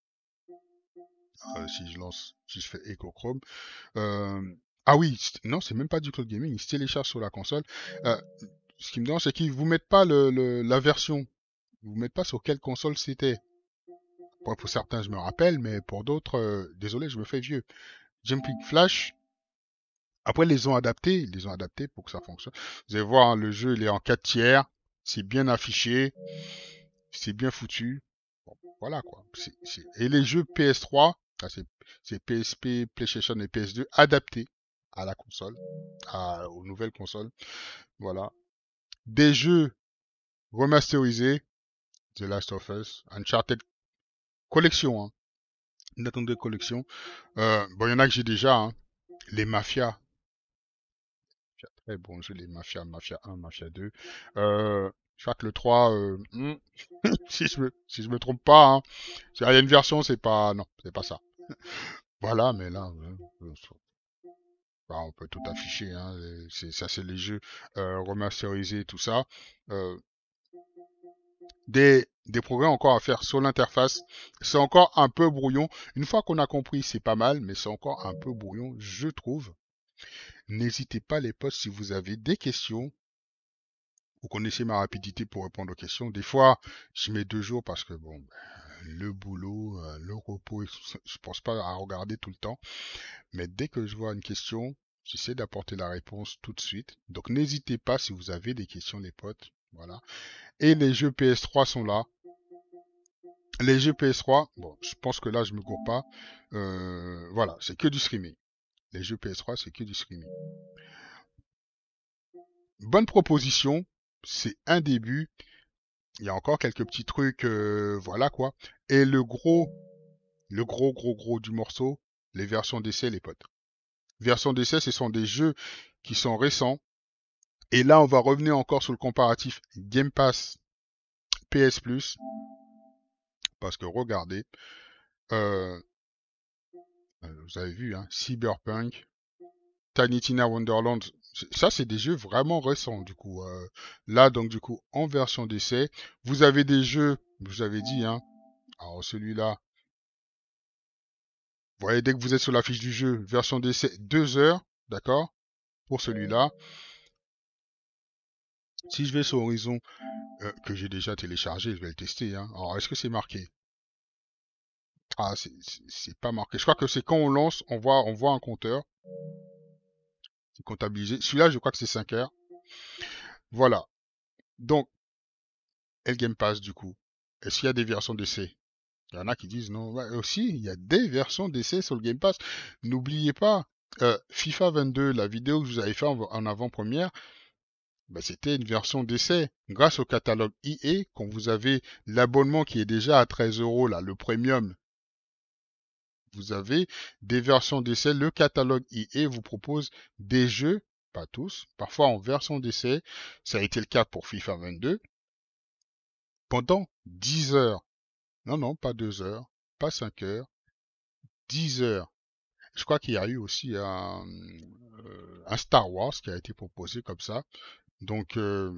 Euh, si je lance, si je fais Euh, ah oui, non, c'est même pas du cloud gaming, ils se téléchargent sur la console. ce qui me donne, c'est qu'ils vous mettent pas le, la version. vous mettez pas sur quelle console c'était pour certains, je me rappelle, mais pour d'autres, euh, désolé, je me fais vieux. Jumping Flash, après, les ont adaptés. Ils les ont adaptés pour que ça fonctionne. Vous allez voir, le jeu, il est en 4 tiers. C'est bien affiché. C'est bien foutu. voilà, quoi. Et les jeux PS3, c'est PSP, PlayStation et PS2, adaptés à la console, aux nouvelles consoles. Voilà. Des jeux remasterisés. The Last of Us, Uncharted Collection, hein. Une de collection. Euh, bon, il y en a que j'ai déjà, hein. Les mafias. Très bon jeu, les mafias, mafia 1, mafia 2. Euh, je crois que le 3, euh, hmm, si, je me, si je me trompe pas, hein. ah, il y a une version, c'est pas, non, c'est pas ça. voilà, mais là, euh, bah, on peut tout afficher, hein. ça c'est les jeux euh, remasterisés, tout ça. Euh, des, des progrès encore à faire sur l'interface. C'est encore un peu brouillon. Une fois qu'on a compris, c'est pas mal, mais c'est encore un peu brouillon, je trouve. N'hésitez pas les potes si vous avez des questions. Vous connaissez ma rapidité pour répondre aux questions. Des fois, je mets deux jours parce que bon, le boulot, euh, le repos, je pense pas à regarder tout le temps. Mais dès que je vois une question, j'essaie d'apporter la réponse tout de suite. Donc n'hésitez pas si vous avez des questions les potes. Voilà. Et les jeux PS3 sont là. Les jeux PS3, bon, je pense que là, je me cours pas. Euh, voilà, c'est que du streaming. Les jeux PS3, c'est que du streaming. Bonne proposition, c'est un début. Il y a encore quelques petits trucs, euh, voilà quoi. Et le gros, le gros, gros, gros du morceau, les versions d'essai, les potes. Versions d'essai, ce sont des jeux qui sont récents, et là, on va revenir encore sur le comparatif Game Pass PS Plus. Parce que regardez, euh, euh, vous avez vu, hein, Cyberpunk, Tiny Wonderland, ça c'est des jeux vraiment récents du coup. Euh, là donc du coup en version d'essai, vous avez des jeux, vous avez dit, hein, alors celui-là, vous voyez dès que vous êtes sur la fiche du jeu, version d'essai 2 heures, d'accord, pour celui-là. Si je vais sur Horizon, euh, que j'ai déjà téléchargé, je vais le tester. Hein. Alors, est-ce que c'est marqué Ah, c'est pas marqué. Je crois que c'est quand on lance, on voit, on voit un compteur. C'est comptabilisé. Celui-là, je crois que c'est 5 heures. Voilà. Donc, El Game Pass, du coup, est-ce qu'il y a des versions d'essai Il y en a qui disent non. aussi, il y a des versions d'essai sur le Game Pass. N'oubliez pas, euh, FIFA 22, la vidéo que je vous avais fait en avant-première, bah, c'était une version d'essai. Grâce au catalogue IE, quand vous avez l'abonnement qui est déjà à 13 euros, là, le premium, vous avez des versions d'essai. Le catalogue IE vous propose des jeux, pas tous, parfois en version d'essai. Ça a été le cas pour FIFA 22. Pendant 10 heures. Non, non, pas 2 heures, pas 5 heures. 10 heures. Je crois qu'il y a eu aussi un, euh, un Star Wars qui a été proposé comme ça. Donc euh,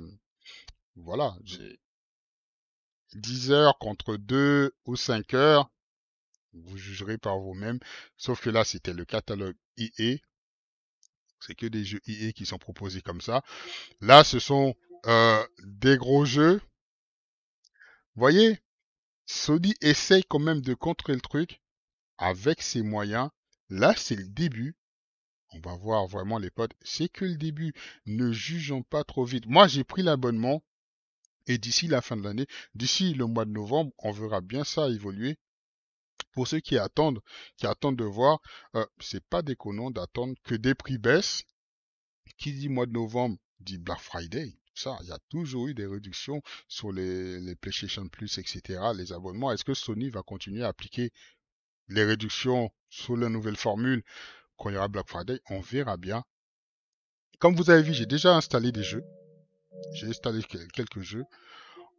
voilà, j'ai 10 heures contre 2 ou 5 heures, vous jugerez par vous-même. Sauf que là, c'était le catalogue IE. C'est que des jeux IE qui sont proposés comme ça. Là, ce sont euh, des gros jeux. Voyez, Sony essaye quand même de contrer le truc avec ses moyens. Là, c'est le début. On va voir vraiment les potes. C'est que le début. Ne jugeons pas trop vite. Moi, j'ai pris l'abonnement. Et d'ici la fin de l'année, d'ici le mois de novembre, on verra bien ça évoluer. Pour ceux qui attendent, qui attendent de voir, euh, c'est pas déconnant d'attendre que des prix baissent. Qui dit mois de novembre dit Black Friday ça, il y a toujours eu des réductions sur les, les PlayStation Plus, etc., les abonnements. Est-ce que Sony va continuer à appliquer les réductions sur la nouvelle formule il y aura Black Friday, on verra bien. Comme vous avez vu, j'ai déjà installé des jeux. J'ai installé quelques jeux.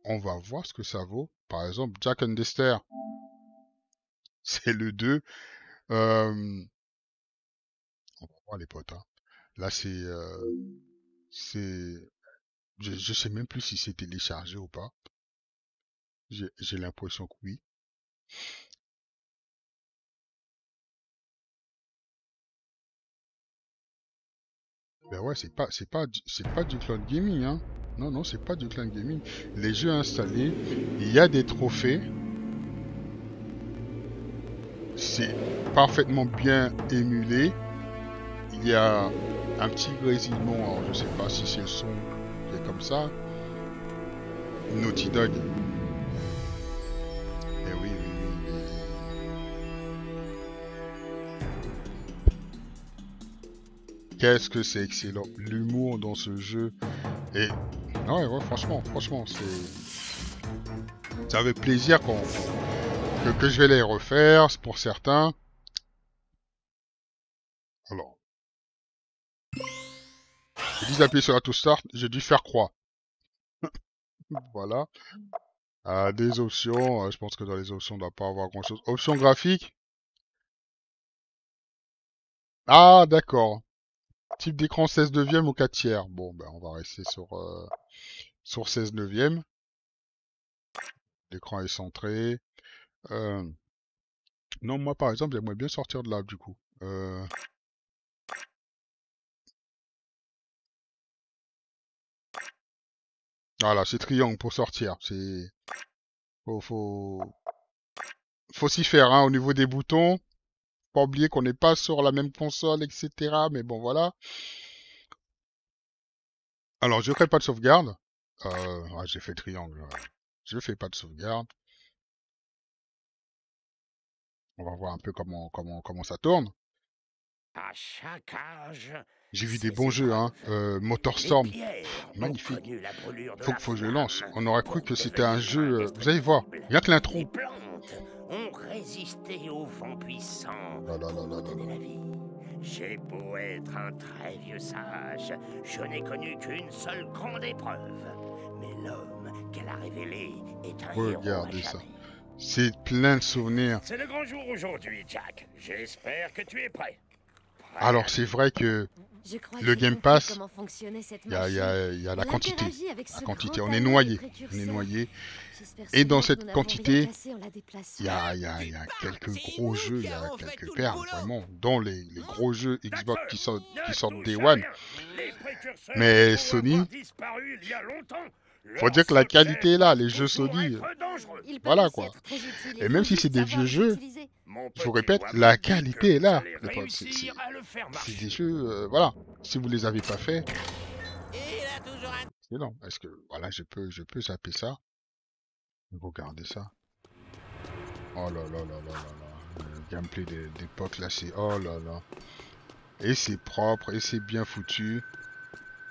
On va voir ce que ça vaut. Par exemple, Jack and Esther. C'est le 2. Euh, on va voir les potes. Hein. Là, c'est... Euh, c'est... Je, je sais même plus si c'est téléchargé ou pas. J'ai l'impression que oui. Ben ouais, c'est pas, c'est pas, c'est pas du cloud gaming, hein. Non, non, c'est pas du cloud gaming. Les jeux installés, il y a des trophées. C'est parfaitement bien émulé. Il y a un petit grésillement, alors je sais pas si c'est le son qui est comme ça. Naughty Dog, qu'est-ce que c'est excellent. L'humour dans ce jeu. Et. franchement, franchement, c'est. ça avec plaisir que, je vais les refaire, pour certains. Alors. J'ai dû appuyer sur la touche start, j'ai dû faire croix. voilà. Euh, des options, euh, je pense que dans les options, on ne doit pas avoir grand chose. Options graphiques. Ah, d'accord. Type d'écran 16 neuvième ou 4 tiers. Bon, ben, on va rester sur, euh, sur 16 neuvième. L'écran est centré. Euh, non, moi, par exemple, j'aimerais bien sortir de là, du coup. Euh, voilà, c'est triangle pour sortir. C'est... Faut, faut... faut s'y faire, hein, au niveau des boutons pas oublier qu'on n'est pas sur la même console, etc. Mais bon, voilà. Alors, je fais pas de sauvegarde. Euh, j'ai fait triangle. Je fais pas de sauvegarde. On va voir un peu comment, comment, comment ça tourne. j'ai vu des bons jeux, hein. Euh, Motorstorm, magnifique. Faut, faut que je lance. On aurait cru que c'était un jeu. Euh, vous allez voir. Regarde que l'intro ont résisté au vent puissant pour donner la vie. J'ai beau être un très vieux sage, je n'ai connu qu'une seule grande épreuve. Mais l'homme qu'elle a révélé est un Regardez héros ça. C'est plein de souvenirs. C'est le grand jour aujourd'hui, Jack. J'espère que tu es prêt. Alors c'est vrai que le Game Pass, il y a, la quantité. La quantité. On est noyé. On est noyé. Et dans cette quantité, il y a, quelques gros jeux, il y a quelques perles, vraiment, dans les, gros jeux Xbox qui sortent, qui sortent Day One. Mais Sony, faut dire que la qualité est là, les jeux Sony. Voilà quoi. Et même si c'est des vieux jeux, je vous répète, la qualité est là. C'est des jeux, euh, voilà. Si vous les avez pas fait, non. Est-ce que voilà, je peux, je peux zapper ça. Regardez ça. Oh là là là là là là. Le gameplay d'époque là, c'est oh là là. Et c'est propre, et c'est bien foutu.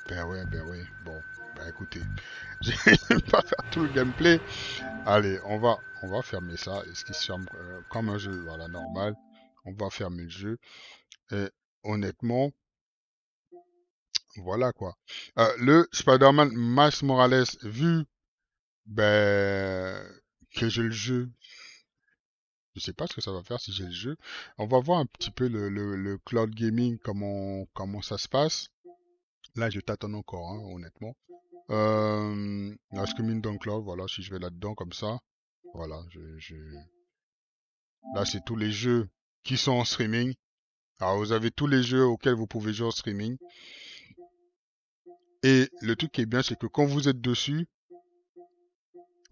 Ben ouais, ben ouais. Bon, bah, écoutez, je vais pas faire tout le gameplay. Allez, on va, on va fermer ça. Est-ce qu'il se ferme euh, comme un jeu Voilà, normal. On va fermer le jeu. Et honnêtement, voilà quoi. Euh, le Spider-Man Miles Morales, vu ben, que j'ai le jeu, je sais pas ce que ça va faire si j'ai le jeu. On va voir un petit peu le, le, cloud gaming, comment, comment ça se passe. Là, je t'attends encore, hein, honnêtement. Euh, la Screaming donc Club, voilà, si je vais là-dedans comme ça. Voilà, je, Là, c'est tous les jeux qui sont en streaming. Alors, vous avez tous les jeux auxquels vous pouvez jouer en streaming. Et le truc qui est bien, c'est que quand vous êtes dessus,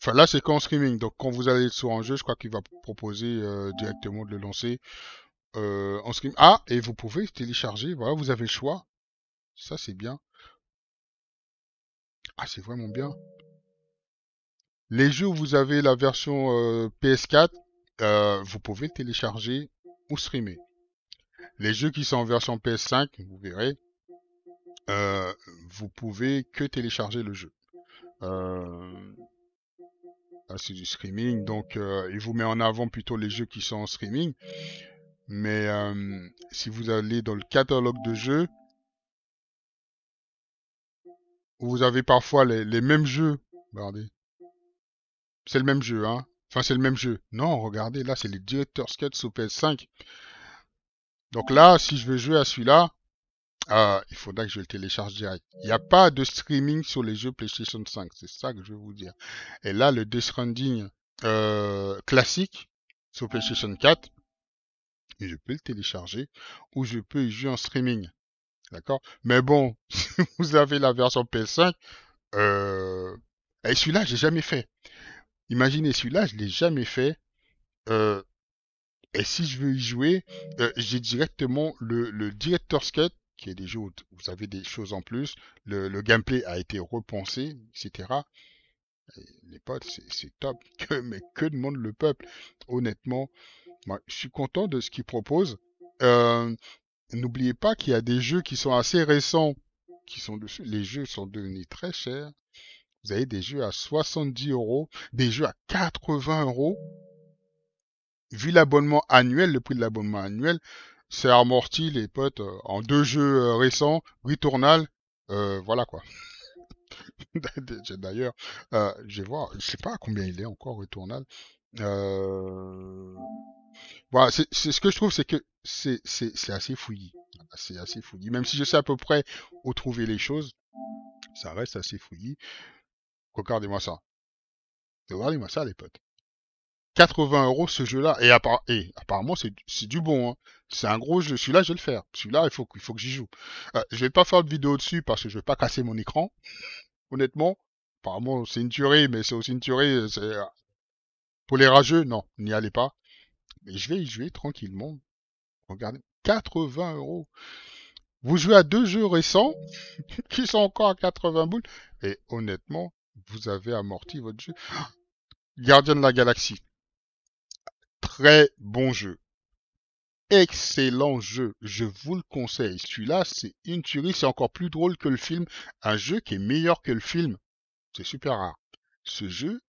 Enfin, là, c'est qu'en streaming. Donc, quand vous allez sur un jeu, je crois qu'il va proposer euh, directement de le lancer euh, en streaming Ah, et vous pouvez télécharger. Voilà, vous avez le choix. Ça, c'est bien. Ah, c'est vraiment bien. Les jeux où vous avez la version euh, PS4, euh, vous pouvez télécharger ou streamer. Les jeux qui sont en version PS5, vous verrez, euh, vous pouvez que télécharger le jeu. Ah, c'est du streaming, donc il vous met en avant plutôt les jeux qui sont en streaming. Mais si vous allez dans le catalogue de jeux, vous avez parfois les, mêmes jeux. Regardez. C'est le même jeu, hein. Enfin, c'est le même jeu. Non, regardez, là, c'est le Director's Cut sur PS5. Donc là, si je veux jouer à celui-là, euh, il faudra que je le télécharge direct. Il n'y a pas de streaming sur les jeux PlayStation 5. C'est ça que je veux vous dire. Et là, le Death Stranding euh, classique sur PlayStation 4, je peux le télécharger ou je peux y jouer en streaming. D'accord Mais bon, vous avez la version PS5, euh, et celui-là, j'ai jamais fait. Imaginez, celui-là, je l'ai jamais fait. Euh, et si je veux y jouer, euh, j'ai directement le, le Director's Cut, qui est des jeux où vous avez des choses en plus. Le, gameplay a été repensé, etc. les potes, c'est top. mais que demande le peuple Honnêtement, moi, je suis content de ce qu'il propose. Euh, N'oubliez pas qu'il y a des jeux qui sont assez récents, qui sont dessus. Les jeux sont devenus très chers. Vous avez des jeux à 70 euros, des jeux à 80 euros. Vu l'abonnement annuel, le prix de l'abonnement annuel, c'est amorti, les potes, euh, en deux jeux euh, récents, Returnal, euh, voilà quoi. D'ailleurs, euh, je vais voir, je sais pas combien il est encore Returnal. Voilà, c'est ce que je trouve, c'est que c'est assez fouillis. C'est assez fouillis. Même si je sais à peu près où trouver les choses, ça reste assez fouillis. Regardez-moi ça. Regardez-moi ça, les potes. 80 euros ce jeu-là. Et, apparemment, c'est du bon. Hein. C'est un gros jeu. Celui-là, je vais le faire. Celui-là, il faut, que j'y joue. Euh, je vais pas faire de vidéo dessus parce que je vais pas casser mon écran. Honnêtement, apparemment, c'est une tuerie, mais c'est aussi une tuerie. Euh, euh, pour les rageux, non, n'y allez pas. Mais je vais y jouer tranquillement. Regardez, 80 euros. Vous jouez à deux jeux récents qui sont encore à 80 boules. Et honnêtement, vous avez amorti votre jeu. Guardian de la Galaxie. Très bon jeu. Excellent jeu. Je vous le conseille. Celui-là, c'est une tuerie. C'est encore plus drôle que le film. Un jeu qui est meilleur que le film. C'est super rare. Ce jeu,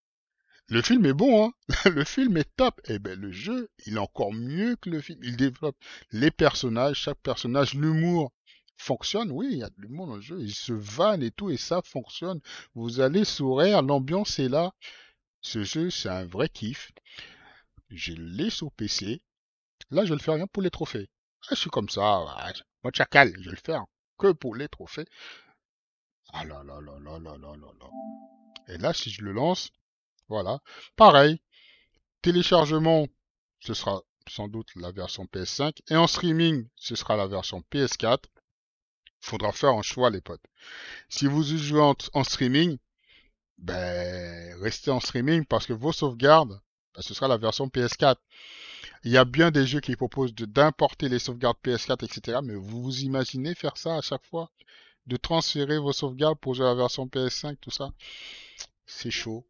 le film est bon, hein le film est top. et eh ben le jeu, il est encore mieux que le film. Il développe les personnages, chaque personnage, l'humour fonctionne. Oui, il y a de l'humour dans le jeu. Il se vanne et tout, et ça fonctionne. Vous allez sourire, l'ambiance est là. Ce jeu, c'est un vrai kiff. Je laisse au PC. Là, je ne le fais rien pour les trophées. Ah, je suis comme ça. Moi, chacal, je vais le fais que pour les trophées. Ah là là là là là là là. Et là, si je le lance, voilà. Pareil, téléchargement, ce sera sans doute la version PS5. Et en streaming, ce sera la version PS4. Faudra faire un choix, les potes. Si vous jouez en, streaming, ben, restez en streaming parce que vos sauvegardes, ben, ce sera la version PS4. Il y a bien des jeux qui proposent d'importer les sauvegardes PS4, etc. Mais vous vous imaginez faire ça à chaque fois De transférer vos sauvegardes pour jouer à la version PS5, tout ça C'est chaud.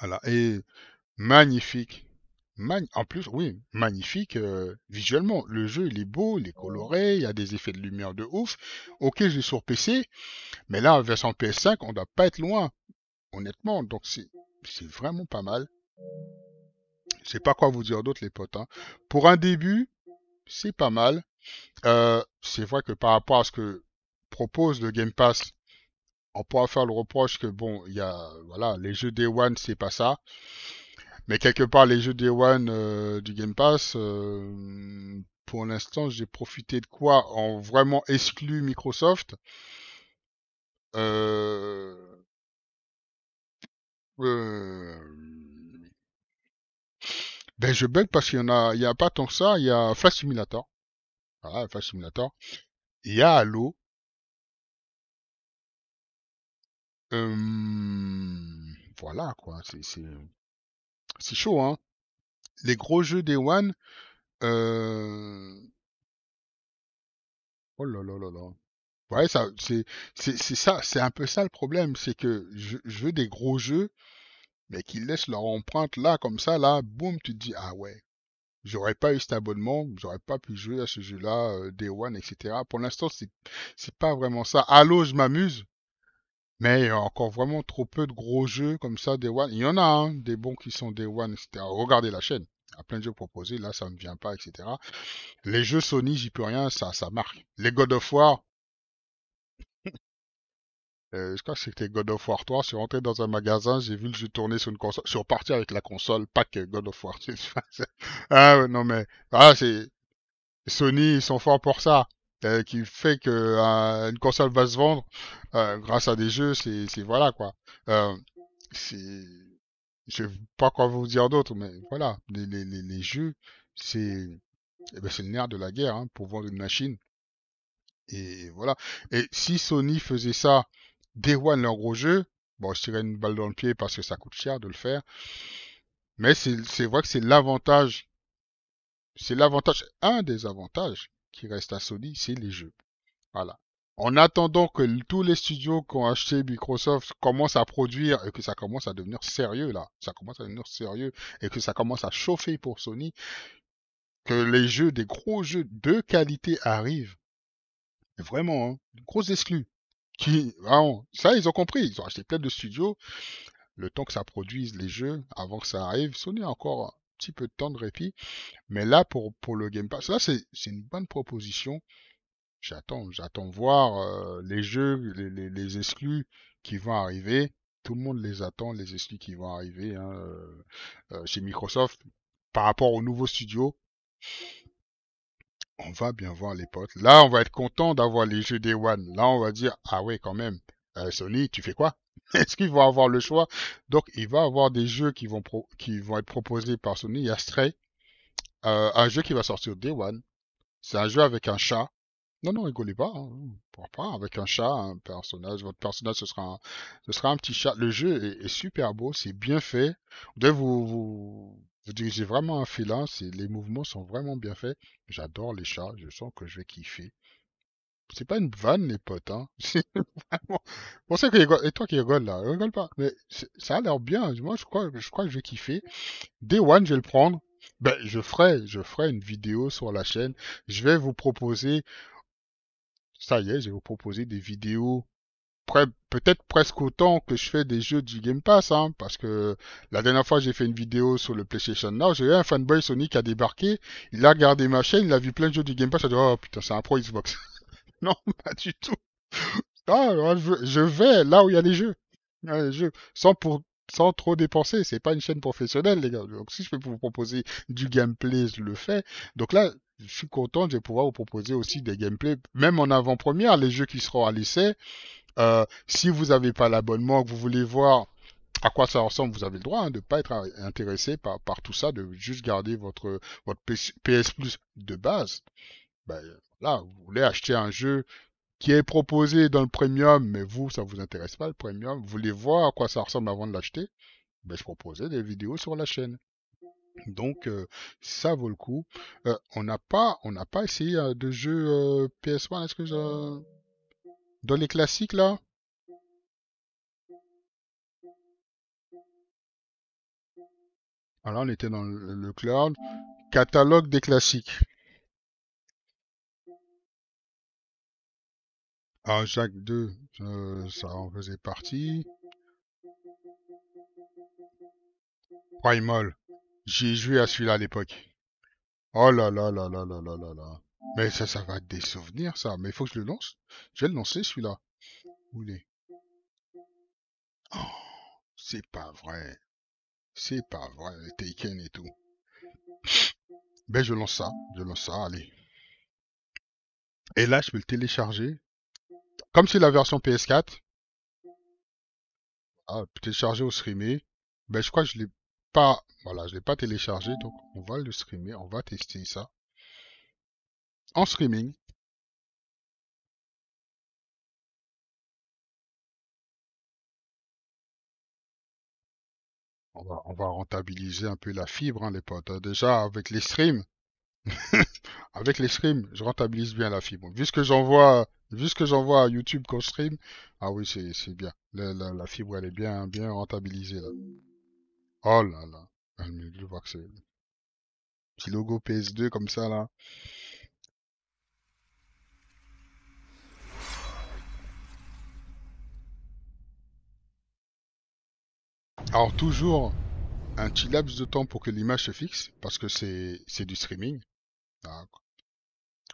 Voilà. Et magnifique. en plus, oui, magnifique visuellement. Le jeu, il est beau, il est coloré, il y a des effets de lumière de ouf. Ok, je suis sur PC, mais là, version PS5, on doit pas être loin, honnêtement. Donc, c'est, c'est vraiment pas mal. Je sais pas quoi vous dire d'autre, les potes. Hein. Pour un début, c'est pas mal. c'est vrai que par rapport à ce que propose le Game Pass, on pourra faire le reproche que bon, il y a voilà, les jeux Day One, c'est pas ça. Mais quelque part, les jeux Day One euh, du Game Pass, euh, pour l'instant, j'ai profité de quoi En vraiment exclu Microsoft. Euh, ben, je bug parce qu'il y en a, il y a pas tant que ça. Il y a Flash Simulator. Voilà, Flash Simulator. Il y a Halo. voilà, quoi. C'est, c'est, chaud, hein. Les gros jeux des One. Oh là là là là. Ouais, ça, c'est, c'est, ça, c'est un peu ça le problème, c'est que je, veux des gros jeux, mais qui laissent leur empreinte là, comme ça, là, boum, tu te dis, ah ouais, j'aurais pas eu cet abonnement, j'aurais pas pu jouer à ce jeu-là, euh, Day One, etc. Pour l'instant, c'est, c'est pas vraiment ça. allo je m'amuse, mais il y a encore vraiment trop peu de gros jeux comme ça, des One. Il y en a, hein, des bons qui sont des One, etc. Regardez la chaîne. Il y a plein de jeux proposés, là, ça ne vient pas, etc. Les jeux Sony, j'y peux rien, ça, ça marque. Les God of War. euh, je crois que c'était God of War 3. Je suis rentré dans un magasin, j'ai vu le jeu tourner sur une console. Je suis reparti avec la console, pas que God of War. ah, non, mais. Ah, c'est. Sony, ils sont forts pour ça. Euh, qui fait que euh, une console va se vendre euh, grâce à des jeux, c'est voilà quoi. c'est je sais pas quoi vous dire d'autre, mais voilà, les, les, les, jeux, c'est eh ben, le nerf de la guerre hein, pour vendre une machine. Et voilà. Et si Sony faisait ça, Day One, leur gros jeu, bon, je tirais une balle dans le pied parce que ça coûte cher de le faire. Mais c'est vrai que c'est l'avantage. C'est l'avantage, un des avantages qui reste à Sony, c'est les jeux. Voilà. En attendant que tous les studios qui ont acheté Microsoft commencent à produire et que ça commence à devenir sérieux là, ça commence à devenir sérieux et que ça commence à chauffer pour Sony, que les jeux, des gros jeux de qualité arrivent. Vraiment, hein, gros exclus. Qui, ça ils ont compris, ils ont acheté plein de studios. Le temps que ça produise les jeux, avant que ça arrive, Sony encore petit peu de temps de répit. Mais là, pour, pour le Game Pass, là, c'est une bonne proposition. J'attends, j'attends voir euh, les jeux, les, exclus qui vont arriver. Tout le monde les attend, les exclus qui vont arriver hein, euh, euh, chez Microsoft par rapport au nouveaux studio On va bien voir les potes. Là, on va être content d'avoir les jeux des One. Là, on va dire, ah ouais, quand même, Sony, tu fais quoi Est-ce qu'il va avoir le choix Donc, il va avoir des jeux qui vont, être proposés par Sony. Il a euh, un jeu qui va sortir Day One. C'est un jeu avec un chat. Non, non, rigolez pas. Hein. Pas avec un chat, un personnage. Votre personnage, ce sera un, petit chat. Le jeu est, super beau, c'est bien fait. Vous, vous, vous, vous dirigez vraiment un filin. Les mouvements sont vraiment bien faits. J'adore les chats. Je sens que je vais kiffer c'est pas une vanne, les potes, hein. vraiment. et toi qui rigole là, rigole pas. Mais ça a l'air bien. Moi, je crois, je crois que je vais kiffer. Day One, je vais le prendre. Ben, je ferai, je ferai une vidéo sur la chaîne. Je vais vous proposer. Ça y est, je vais vous proposer des vidéos peut-être presque autant que je fais des jeux du Game Pass, hein, parce que la dernière fois j'ai fait une vidéo sur le PlayStation Now, j'ai eu un fanboy Sony qui a débarqué, il a regardé ma chaîne, il a vu plein de jeux du Game Pass, il a dit oh putain c'est un pro Xbox. Non, pas du tout. Ah, je, vais là où il y a ah, les jeux. Sans pour sans trop dépenser. C'est pas une chaîne professionnelle, les gars. Donc, si je peux vous proposer du gameplay, je le fais. Donc là, je suis content de pouvoir vous proposer aussi des gameplays, même en avant-première, les jeux qui seront à l'essai. Euh, si vous n'avez pas l'abonnement, que vous voulez voir à quoi ça ressemble, vous avez le droit hein, de ne pas être intéressé par, tout ça, de juste garder votre, votre PS Plus de base. Ben, Là, vous voulez acheter un jeu qui est proposé dans le premium, mais vous, ça ne vous intéresse pas le premium, vous voulez voir à quoi ça ressemble avant de l'acheter, ben, je proposais des vidéos sur la chaîne. Donc euh, ça vaut le coup. Euh, on n'a pas, pas essayé euh, de jeu PS1. Est-ce que dans les classiques là Alors ah, on était dans le cloud catalogue des classiques. Ah, Jacques 2, ça en faisait partie. Primal, j'ai joué à celui-là à l'époque. Oh là là là là là là là là. Mais ça, ça va être des souvenirs, ça. Mais il faut que je le lance. Je vais le lancer, celui-là. Où Oh, c'est pas vrai. C'est pas vrai, Taken et tout. Ben, je lance ça. Je lance ça, allez. Et là, je vais le télécharger comme c'est la version PS4, ah, télécharger ou streamer, mais ben, je crois que je l'ai pas, voilà, je l'ai pas téléchargé, donc on va le streamer, on va tester ça en streaming. On va, on va rentabiliser un peu la fibre, hein, les potes. Hein. Déjà, avec les streams, Avec les streams, je rentabilise bien la fibre. Vu ce que j'envoie, vu ce que j'envoie à YouTube qu'on stream, ah oui, c'est bien. La, fibre, elle est bien, bien rentabilisée Oh là là. Ah, je vois que c'est. Petit logo PS2 comme ça là. Alors toujours un petit laps de temps pour que l'image se fixe, parce que c'est du streaming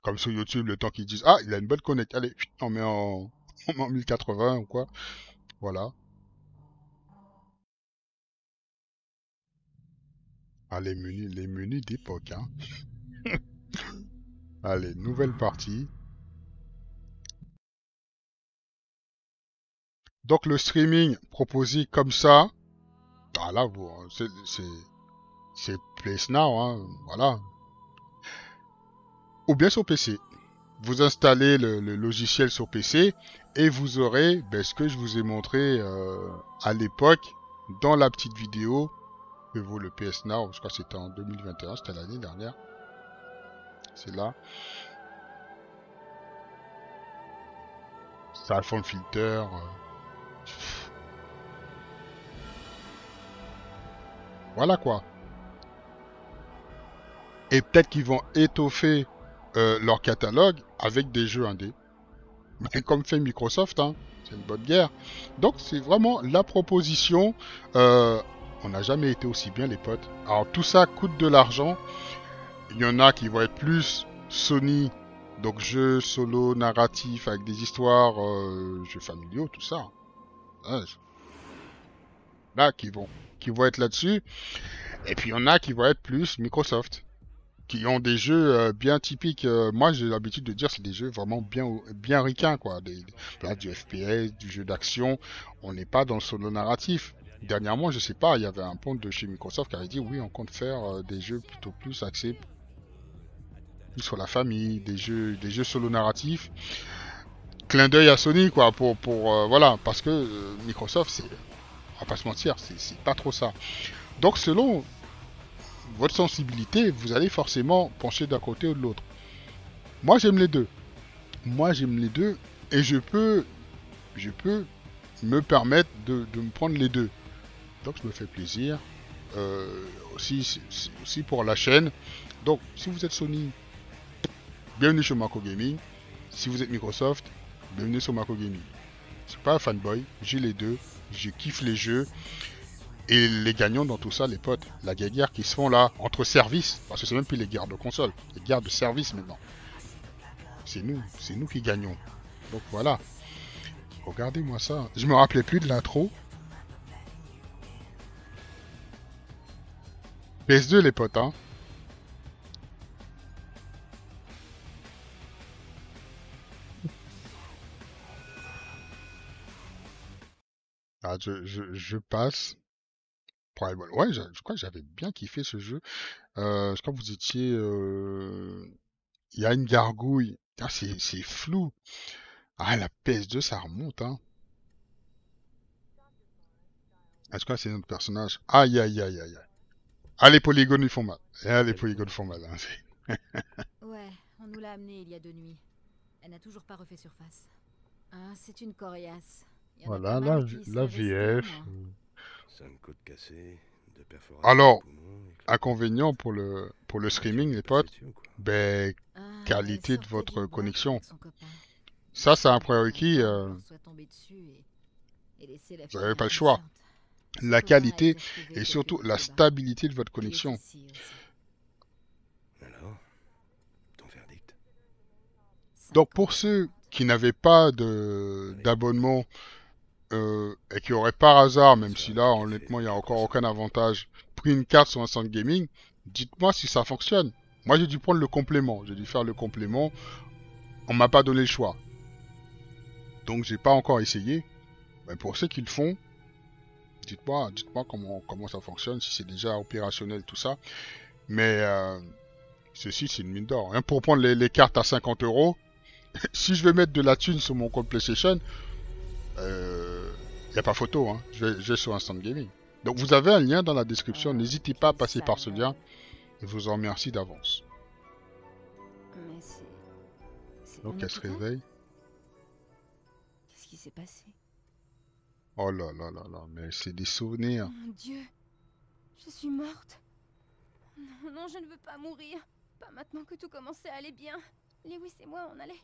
comme sur YouTube, le temps qu'ils disent Ah, il a une bonne connexion. Allez, on met en, en 1080 ou quoi. Voilà. Allez, ah, les menus, les menus d'époque. Hein. Allez, nouvelle partie. Donc le streaming proposé comme ça, ah là, c'est Place Now, hein, voilà, ou bien sur PC. Vous installez le, logiciel sur PC et vous aurez ben, ce que je vous ai montré euh, à l'époque dans la petite vidéo que vaut le PS Now. Je crois que c'était en 2021, c'était l'année dernière. C'est là. Ça fond le filter. Euh. Voilà quoi. Et peut-être qu'ils vont étoffer euh, leur catalogue avec des jeux indés. Mais comme fait Microsoft, hein, c'est une bonne guerre. Donc c'est vraiment la proposition. Euh, on n'a jamais été aussi bien les potes. Alors tout ça coûte de l'argent. Il y en a qui vont être plus Sony, donc jeux solo, narratifs, avec des histoires, euh, jeux familiaux, tout ça. Là qui vont, qui vont être là-dessus. Et puis il y en a qui vont être plus Microsoft qui ont des jeux euh, bien typiques. Euh, moi, j'ai l'habitude de dire c'est des jeux vraiment bien bien ricains quoi. du FPS, du jeu d'action. On n'est pas dans le solo narratif. Dernièrement, je sais pas, il y avait un pont de chez Microsoft qui avait dit oui, on compte faire euh, des jeux plutôt plus axés sur la famille, des jeux des jeux solo narratifs. Clin d'œil à Sony quoi pour pour voilà parce que Microsoft c'est on va pas se mentir c'est pas trop ça. Donc selon votre sensibilité, vous allez forcément pencher d'un côté ou de l'autre. Moi, j'aime les deux. Moi, j'aime les deux et je peux, je peux me permettre de, me prendre les deux. Donc, je me fais plaisir. Euh, aussi, aussi pour la chaîne. Donc, si vous êtes Sony, bienvenue chez Marco Gaming. Si vous êtes Microsoft, bienvenue sur Marco Gaming. c'est pas un fanboy, j'ai les deux, je kiffe les jeux. Et les gagnants dans tout ça, les potes, la guerre qui se font là, entre services, parce que c'est même plus les gardes de console, les guerres de service maintenant. C'est nous, c'est nous qui gagnons. Donc voilà. Regardez-moi ça. Je me rappelais plus de l'intro. PS2 les potes, hein. Ah, je, je passe. Primal. Ouais, je, crois que j'avais bien kiffé ce jeu. Euh, je crois que vous étiez. Euh, il y a une gargouille. Ah, c'est flou. Ah, la PS2, ça remonte, hein. Est-ce que c'est notre personnage Aïe, aïe, aïe, aïe. Ah, les polygones, ils font mal. Ah, les polygones font mal. Hein. ouais, on nous l'a amené il y a deux nuits. Elle n'a toujours pas refait surface. Ah, c'est une coriace. Voilà, la, la VF. Alors, inconvénient pour le, pour le ah, streaming, les potes, ben, ah, qualité de votre connexion. Ça, c'est un prérequis. Ah, euh, vous n'avez pas le choix. La qualité et surtout la stabilité de votre connexion. Donc pour ceux qui n'avaient pas d'abonnement euh, et qui aurait par hasard, même si là honnêtement il n'y a encore aucun avantage, pris une carte sur un centre Gaming, dites-moi si ça fonctionne. Moi j'ai dû prendre le complément, j'ai dû faire le complément, on m'a pas donné le choix. Donc j'ai pas encore essayé. Mais pour ceux qui le font, dites-moi dites comment, comment ça fonctionne, si c'est déjà opérationnel tout ça. Mais euh, ceci c'est une mine d'or. Hein, pour prendre les, les cartes à 50 euros, si je vais mettre de la thune sur mon compte PlayStation, il euh, n'y a pas photo, hein. je, vais, je sur Instant Gaming. Donc vous avez un lien dans la description, ah, n'hésitez pas à passer par ce lien. Je vous en remercie d'avance. Donc elle se réveille. Qu'est-ce qui s'est passé Oh là là là là, mais c'est des souvenirs. Oh mon Dieu, je suis morte. Non, non, je ne veux pas mourir. Pas maintenant que tout commençait à aller bien. Lewis et moi, on allait.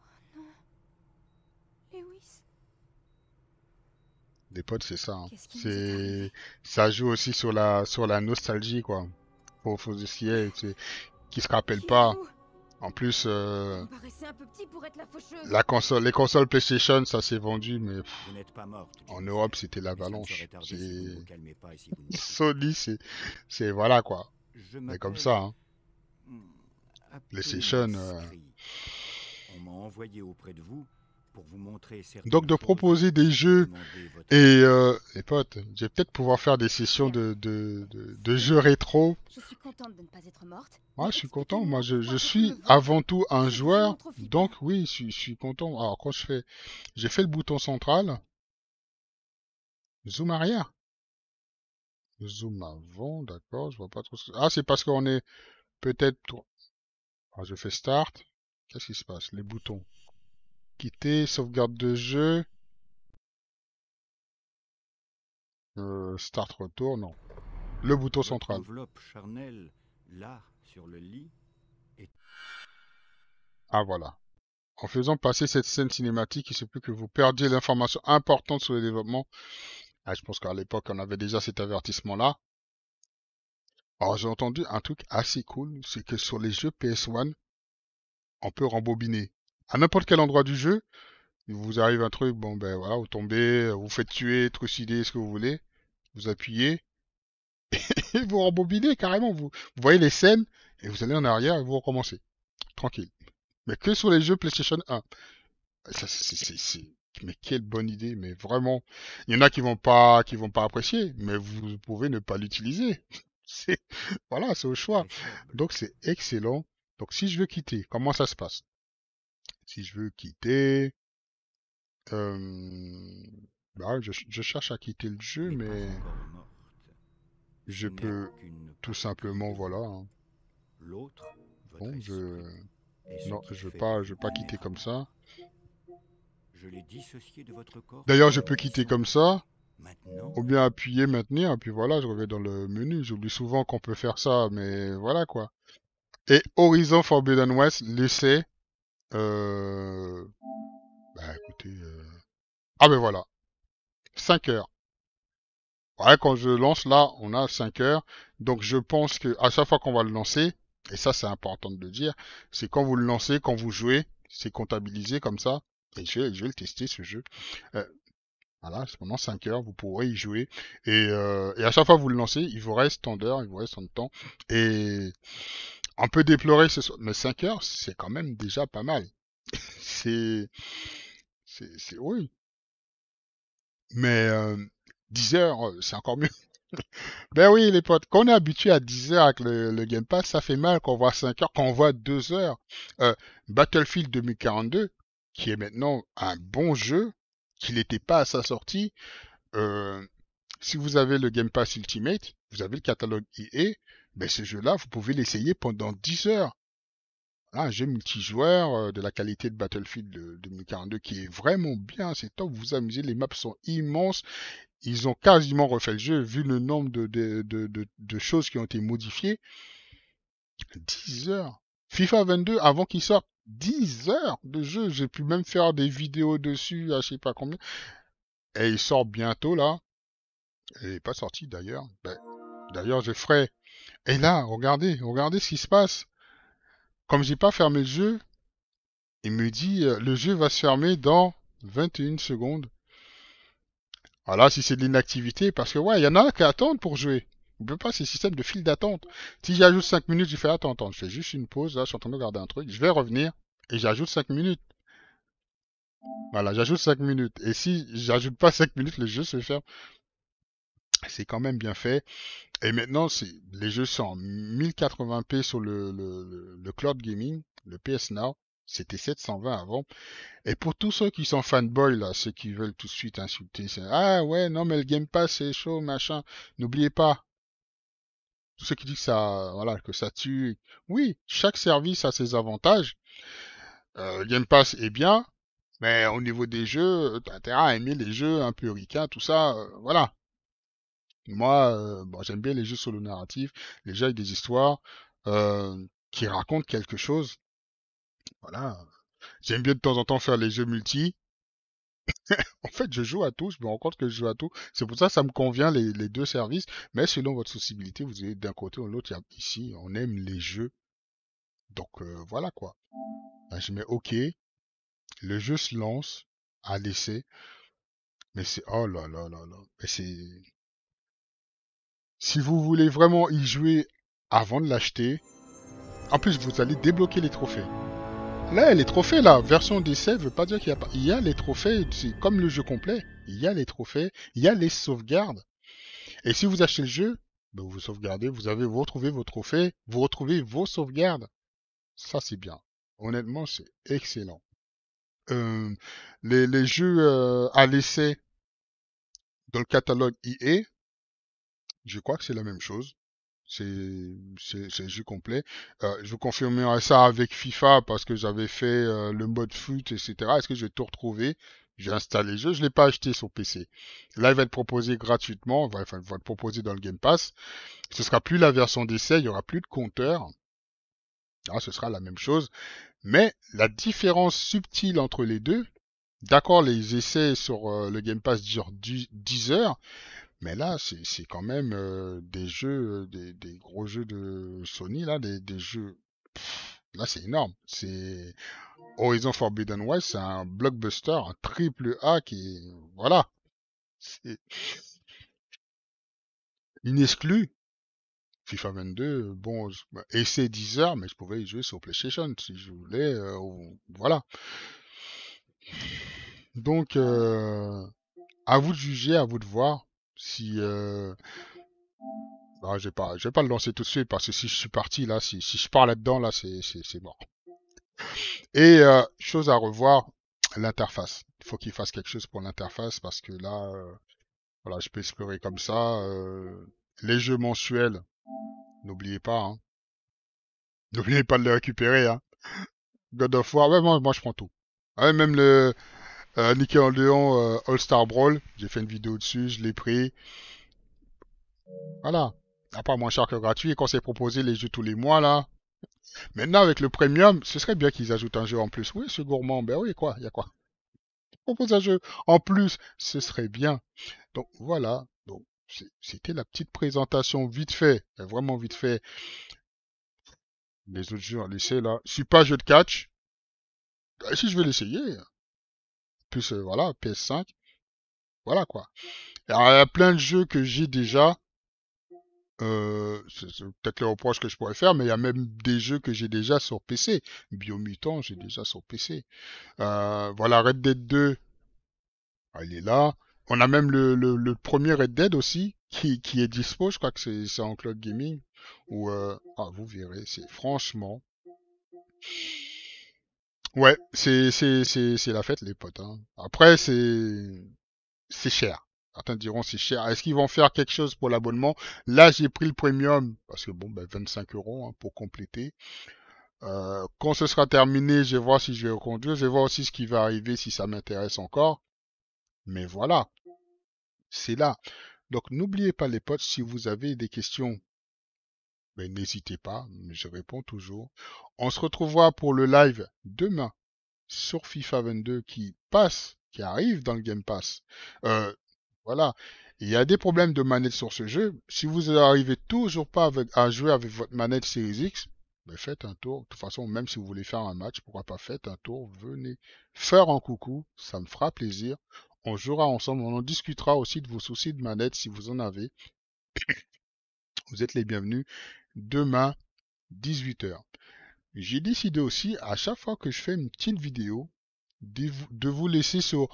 Oh non. Des potes, c'est ça. Hein. c'est ça joue aussi sur la sur la nostalgie quoi. Pour qui se rappellent pas. En plus, euh, la, console, les consoles PlayStation, ça s'est vendu, mais pas en Europe, c'était l'avalanche. Si Sony, c'est voilà quoi. Mais comme ça. Hein. Hmm, PlayStation. Euh, On m'a envoyé auprès de vous donc de proposer des jeux et les euh, potes, je vais peut-être pouvoir faire des sessions de, de, jeux rétro. Je suis content de ne pas être morte. Moi, je suis content. Moi, je, suis avant tout un joueur. Donc oui, je, suis content. Alors quand je fais, j'ai fait le bouton central. Zoom arrière. Zoom avant, d'accord. Je vois pas trop. Ah, c'est parce qu'on est peut-être. Ah, je fais start. Qu'est-ce qui se passe Les boutons. Quitter, sauvegarde de jeu. Euh, start retour, non. Le bouton central. Ah voilà. En faisant passer cette scène cinématique, il se plus que vous perdiez l'information importante sur le développement. Ah, je pense qu'à l'époque, on avait déjà cet avertissement-là. Alors, oh, j'ai entendu un truc assez cool, c'est que sur les jeux PS1, on peut rembobiner à n'importe quel endroit du jeu, il vous arrive un truc, bon ben voilà, vous tombez, vous faites tuer, trucider, ce que vous voulez, vous appuyez, et vous rembobinez carrément, vous, vous voyez les scènes, et vous allez en arrière et vous recommencez. Tranquille. Mais que sur les jeux PlayStation 1. Ça, c'est, Mais quelle bonne idée, mais vraiment. Il y en a qui vont pas, qui vont pas apprécier, mais vous pouvez ne pas l'utiliser. C'est, voilà, c'est au choix. Donc c'est excellent. Donc si je veux quitter, comment ça se passe si je veux quitter, bah, je, cherche à quitter le jeu, mais je peux tout simplement, voilà. Hein. L'autre, Bon, je... Non, je veux pas, je veux pas quitter comme ça. D'ailleurs, je peux quitter comme ça. Ou bien appuyer, maintenir, et puis voilà, je reviens dans le menu. J'oublie souvent qu'on peut faire ça, mais voilà quoi. Et Horizon Forbidden West, l'essai, euh... Bah écoutez... Euh, ah ben voilà. 5 heures. Ouais, quand je lance là, on a 5 heures. Donc je pense que à chaque fois qu'on va le lancer, et ça c'est important de le dire, c'est quand vous le lancez, quand vous jouez, c'est comptabilisé comme ça. Et je, vais le tester ce jeu. Euh, voilà, pendant 5 heures, vous pourrez y jouer. Et, euh, et à chaque fois que vous le lancez, il vous reste tant d'heures, il vous reste tant de temps. Et on peut déplorer ce mais 5 heures, c'est quand même déjà pas mal. c'est, c'est, oui. Mais 10 euh, heures, euh, c'est encore mieux. ben oui, les potes, quand on est habitué à 10 heures avec le, Game Pass, ça fait mal qu'on voit 5 heures, qu'on voit 2 heures. Euh, Battlefield 2042, qui est maintenant un bon jeu, qui n'était pas à sa sortie, si vous avez le Game Pass Ultimate, vous avez le catalogue EA, ben, ce jeu-là, vous pouvez l'essayer pendant 10 heures. un jeu multijoueur euh, de la qualité de Battlefield 2042 euh, qui est vraiment bien, c'est top, vous vous amusez, les maps sont immenses. Ils ont quasiment refait le jeu vu le nombre de, de, choses qui ont été modifiées. 10 heures. FIFA 22, avant qu'il sorte, 10 heures de jeu. J'ai pu même faire des vidéos dessus à je sais pas combien. Et il sort bientôt là. Il n'est pas sorti d'ailleurs. Ben, D'ailleurs, je ferai... Et là, regardez, regardez ce qui se passe. Comme j'ai pas fermé le jeu, il me dit euh, le jeu va se fermer dans 21 secondes. Voilà, si c'est de l'inactivité, parce que ouais, il y en a qui attendent pour jouer. On peut pas ces système de fil d'attente. Si j'ajoute 5 minutes, je fais attendre. je fais juste une pause, là, je suis en train de regarder un truc, je vais revenir et j'ajoute 5 minutes. Voilà, j'ajoute 5 minutes. Et si j'ajoute pas 5 minutes, le jeu se ferme c'est quand même bien fait. Et maintenant, c'est les jeux sont en 1080p sur le, le, le cloud gaming, le PS Now. C'était 720 avant. Et pour tous ceux qui sont fanboys, là, ceux qui veulent tout de suite insulter, c'est Ah ouais, non, mais le Game Pass, c'est chaud, machin. N'oubliez pas. Tous ceux qui disent que ça, voilà, que ça tue. Oui, chaque service a ses avantages. Euh, Game Pass est bien, mais au niveau des jeux, t'as intérêt à aimer les jeux un peu ricains, tout ça, euh, voilà. Moi, euh, j'aime bien les jeux solo narratifs, les jeux avec des histoires euh, qui racontent quelque chose. Voilà. J'aime bien de temps en temps faire les jeux multi. en fait, je joue à tout, je me rends compte que je joue à tout. C'est pour ça que ça me convient les, deux services. Mais selon votre sensibilité, vous avez d'un côté ou de l'autre. Ici, on aime les jeux. Donc euh, voilà quoi. Ben, je mets OK. Le jeu se lance à l'essai. Mais c'est. Oh là là là là. Mais c'est. Si vous voulez vraiment y jouer avant de l'acheter, en plus vous allez débloquer les trophées. Là, les trophées, la version d'essai veut pas dire qu'il y a pas. Il y a les trophées, c'est comme le jeu complet. Il y a les trophées, il y a les sauvegardes. Et si vous achetez le jeu, ben vous sauvegardez, vous avez, vous retrouvez vos trophées, vous retrouvez vos sauvegardes. Ça, c'est bien. Honnêtement, c'est excellent. Euh, les, jeux euh, à l'essai dans le catalogue IE, je crois que c'est la même chose. C'est le jeu complet. Euh, je vous confirmerai ça avec FIFA parce que j'avais fait euh, le mode foot, etc. Est-ce que je vais tout retrouver J'ai installé le jeu, je ne l'ai pas acheté sur PC. Là, il va être proposé gratuitement, enfin, il va être proposé dans le Game Pass. Ce sera plus la version d'essai, il y aura plus de compteur. Ah, ce sera la même chose. Mais la différence subtile entre les deux, d'accord, les essais sur euh, le Game Pass durent 10 heures, mais là, c'est quand même euh, des jeux, des, gros jeux de Sony, là, des, jeux. là, c'est énorme. C'est Horizon Forbidden West, c'est un blockbuster, un triple A qui. Voilà. C'est. inexclu. FIFA 22, bon, bah, et c'est 10 heures, mais je pouvais y jouer sur PlayStation si je voulais. Euh, voilà. Donc, euh, à vous de juger, à vous de voir. Si euh... Bah, je pas, je vais pas le lancer tout de suite parce que si je suis parti là, si, si je pars là-dedans là, c'est, c'est, mort. Et euh, chose à revoir, l'interface. Il faut qu'il fasse quelque chose pour l'interface parce que là, euh, voilà, je peux explorer comme ça. Euh, les jeux mensuels, n'oubliez pas. Hein. N'oubliez pas de les récupérer. Hein. God of War, moi, je prends tout. même le, euh, Nickel euh, All Star Brawl, j'ai fait une vidéo dessus, je l'ai pris. Voilà. pas mon moins cher gratuit, quand c'est proposé les jeux tous les mois là. Maintenant avec le premium, ce serait bien qu'ils ajoutent un jeu en plus. Oui, ce gourmand, ben oui, quoi, il y a quoi propose un jeu en plus, ce serait bien. Donc voilà, donc c'était la petite présentation vite fait, euh, vraiment vite fait. Les autres jeux les là. Si pas jeu de catch. Euh, si je vais l'essayer, plus euh, voilà, PS5. Voilà quoi. il y a plein de jeux que j'ai déjà. Euh, c'est, peut-être le reproche que je pourrais faire, mais il y a même des jeux que j'ai déjà sur PC. Biomutant, j'ai mmh. déjà sur PC. Euh, voilà, Red Dead 2, elle ah, est là. On a même le, premier Red Dead aussi, qui, est dispo, je crois que c'est, en cloud gaming. Ou ah, vous verrez, c'est franchement. Ouais, c'est c'est c'est la fête les potes. Hein. Après c'est c'est cher. Certains diront c'est cher. Est-ce qu'ils vont faire quelque chose pour l'abonnement Là j'ai pris le premium parce que bon ben 25 euros hein, pour compléter. Euh, quand ce sera terminé, je vais voir si je vais reconduire. Je vais voir aussi ce qui va arriver si ça m'intéresse encore. Mais voilà, c'est là. Donc n'oubliez pas les potes si vous avez des questions n'hésitez pas, je réponds toujours. On se retrouvera pour le live demain sur FIFA 22 qui passe, qui arrive dans le Game Pass. Euh, voilà. Il y a des problèmes de manette sur ce jeu. Si vous n'arrivez toujours pas à jouer avec votre manette Series X, ben faites un tour. De toute façon, même si vous voulez faire un match, pourquoi pas faites un tour. Venez faire un coucou. Ça me fera plaisir. On jouera ensemble. On en discutera aussi de vos soucis de manette si vous en avez. vous êtes les bienvenus demain 18h. J'ai décidé aussi, à chaque fois que je fais une petite vidéo, de vous laisser sur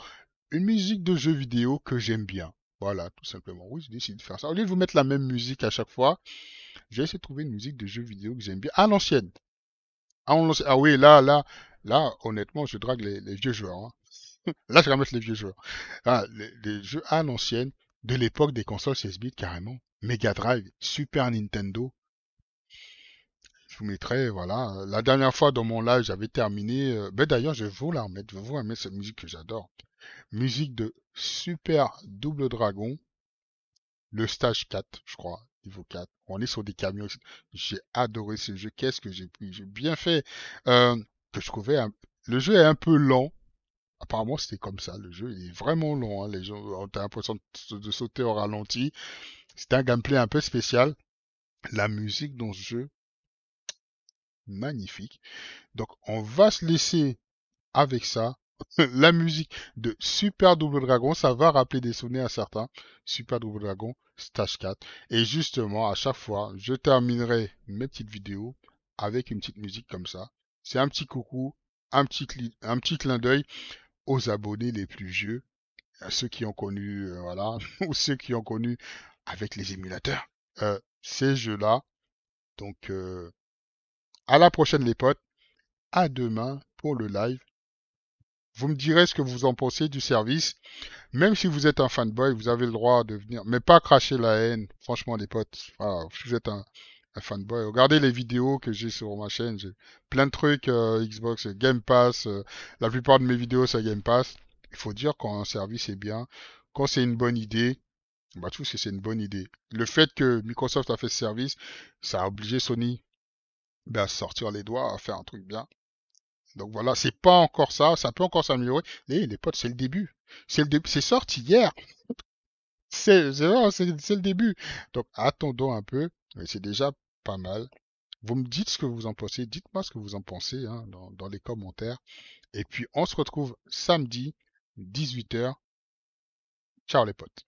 une musique de jeu vidéo que j'aime bien. Voilà, tout simplement. Oui, je décide de faire ça. Au lieu de vous mettre la même musique à chaque fois, j'ai essayé de trouver une musique de jeu vidéo que j'aime bien. À l'ancienne. Ah, oui, là, là, là, honnêtement, je drague les, vieux joueurs. Hein. là, je mettre les vieux joueurs. Ah, les, jeux à l'ancienne, de l'époque des consoles 16 bits carrément. Mega Drive, Super Nintendo, vous mettrai, voilà. La dernière fois dans mon live, j'avais terminé. Euh, ben d'ailleurs, je vais vous la remettre, je vais vous remettre cette musique que j'adore. Musique de Super Double Dragon, le stage 4, je crois, niveau 4. On est sur des camions. J'ai adoré ce jeu. Qu'est-ce que j'ai pris J'ai bien fait. Euh, que je trouvais un... Le jeu est un peu lent. Apparemment, c'était comme ça. Le jeu est vraiment long hein, Les gens ont l'impression de, sauter au ralenti. C'était un gameplay un peu spécial. La musique dans ce jeu, magnifique. Donc, on va se laisser avec ça. la musique de Super Double Dragon, ça va rappeler des sonnets à certains. Super Double Dragon, Stage 4. Et justement, à chaque fois, je terminerai mes petites vidéos avec une petite musique comme ça. C'est un petit coucou, un petit, un petit clin d'œil aux abonnés les plus vieux, à ceux qui ont connu, euh, voilà, ou ceux qui ont connu avec les émulateurs euh, ces jeux-là. Donc, euh, à la prochaine les potes. À demain pour le live. Vous me direz ce que vous en pensez du service. Même si vous êtes un fanboy, vous avez le droit de venir. Mais pas cracher la haine. Franchement les potes. Voilà, si vous êtes un, fanboy. Regardez les vidéos que j'ai sur ma chaîne. J'ai plein de trucs euh, Xbox, Game Pass. Euh, la plupart de mes vidéos, c'est Game Pass. Il faut dire quand service est bien, quand c'est une bonne idée, bah, tout que c'est une bonne idée. Le fait que Microsoft a fait ce service, ça a obligé Sony ben, sortir les doigts, faire un truc bien. Donc voilà, c'est pas encore ça, ça peut encore s'améliorer. Et les potes, c'est le début. C'est le c'est sorti hier. c'est le début. Donc attendons un peu, mais c'est déjà pas mal. Vous me dites ce que vous en pensez, dites-moi ce que vous en pensez hein, dans, dans, les commentaires. Et puis on se retrouve samedi, 18h. Ciao les potes.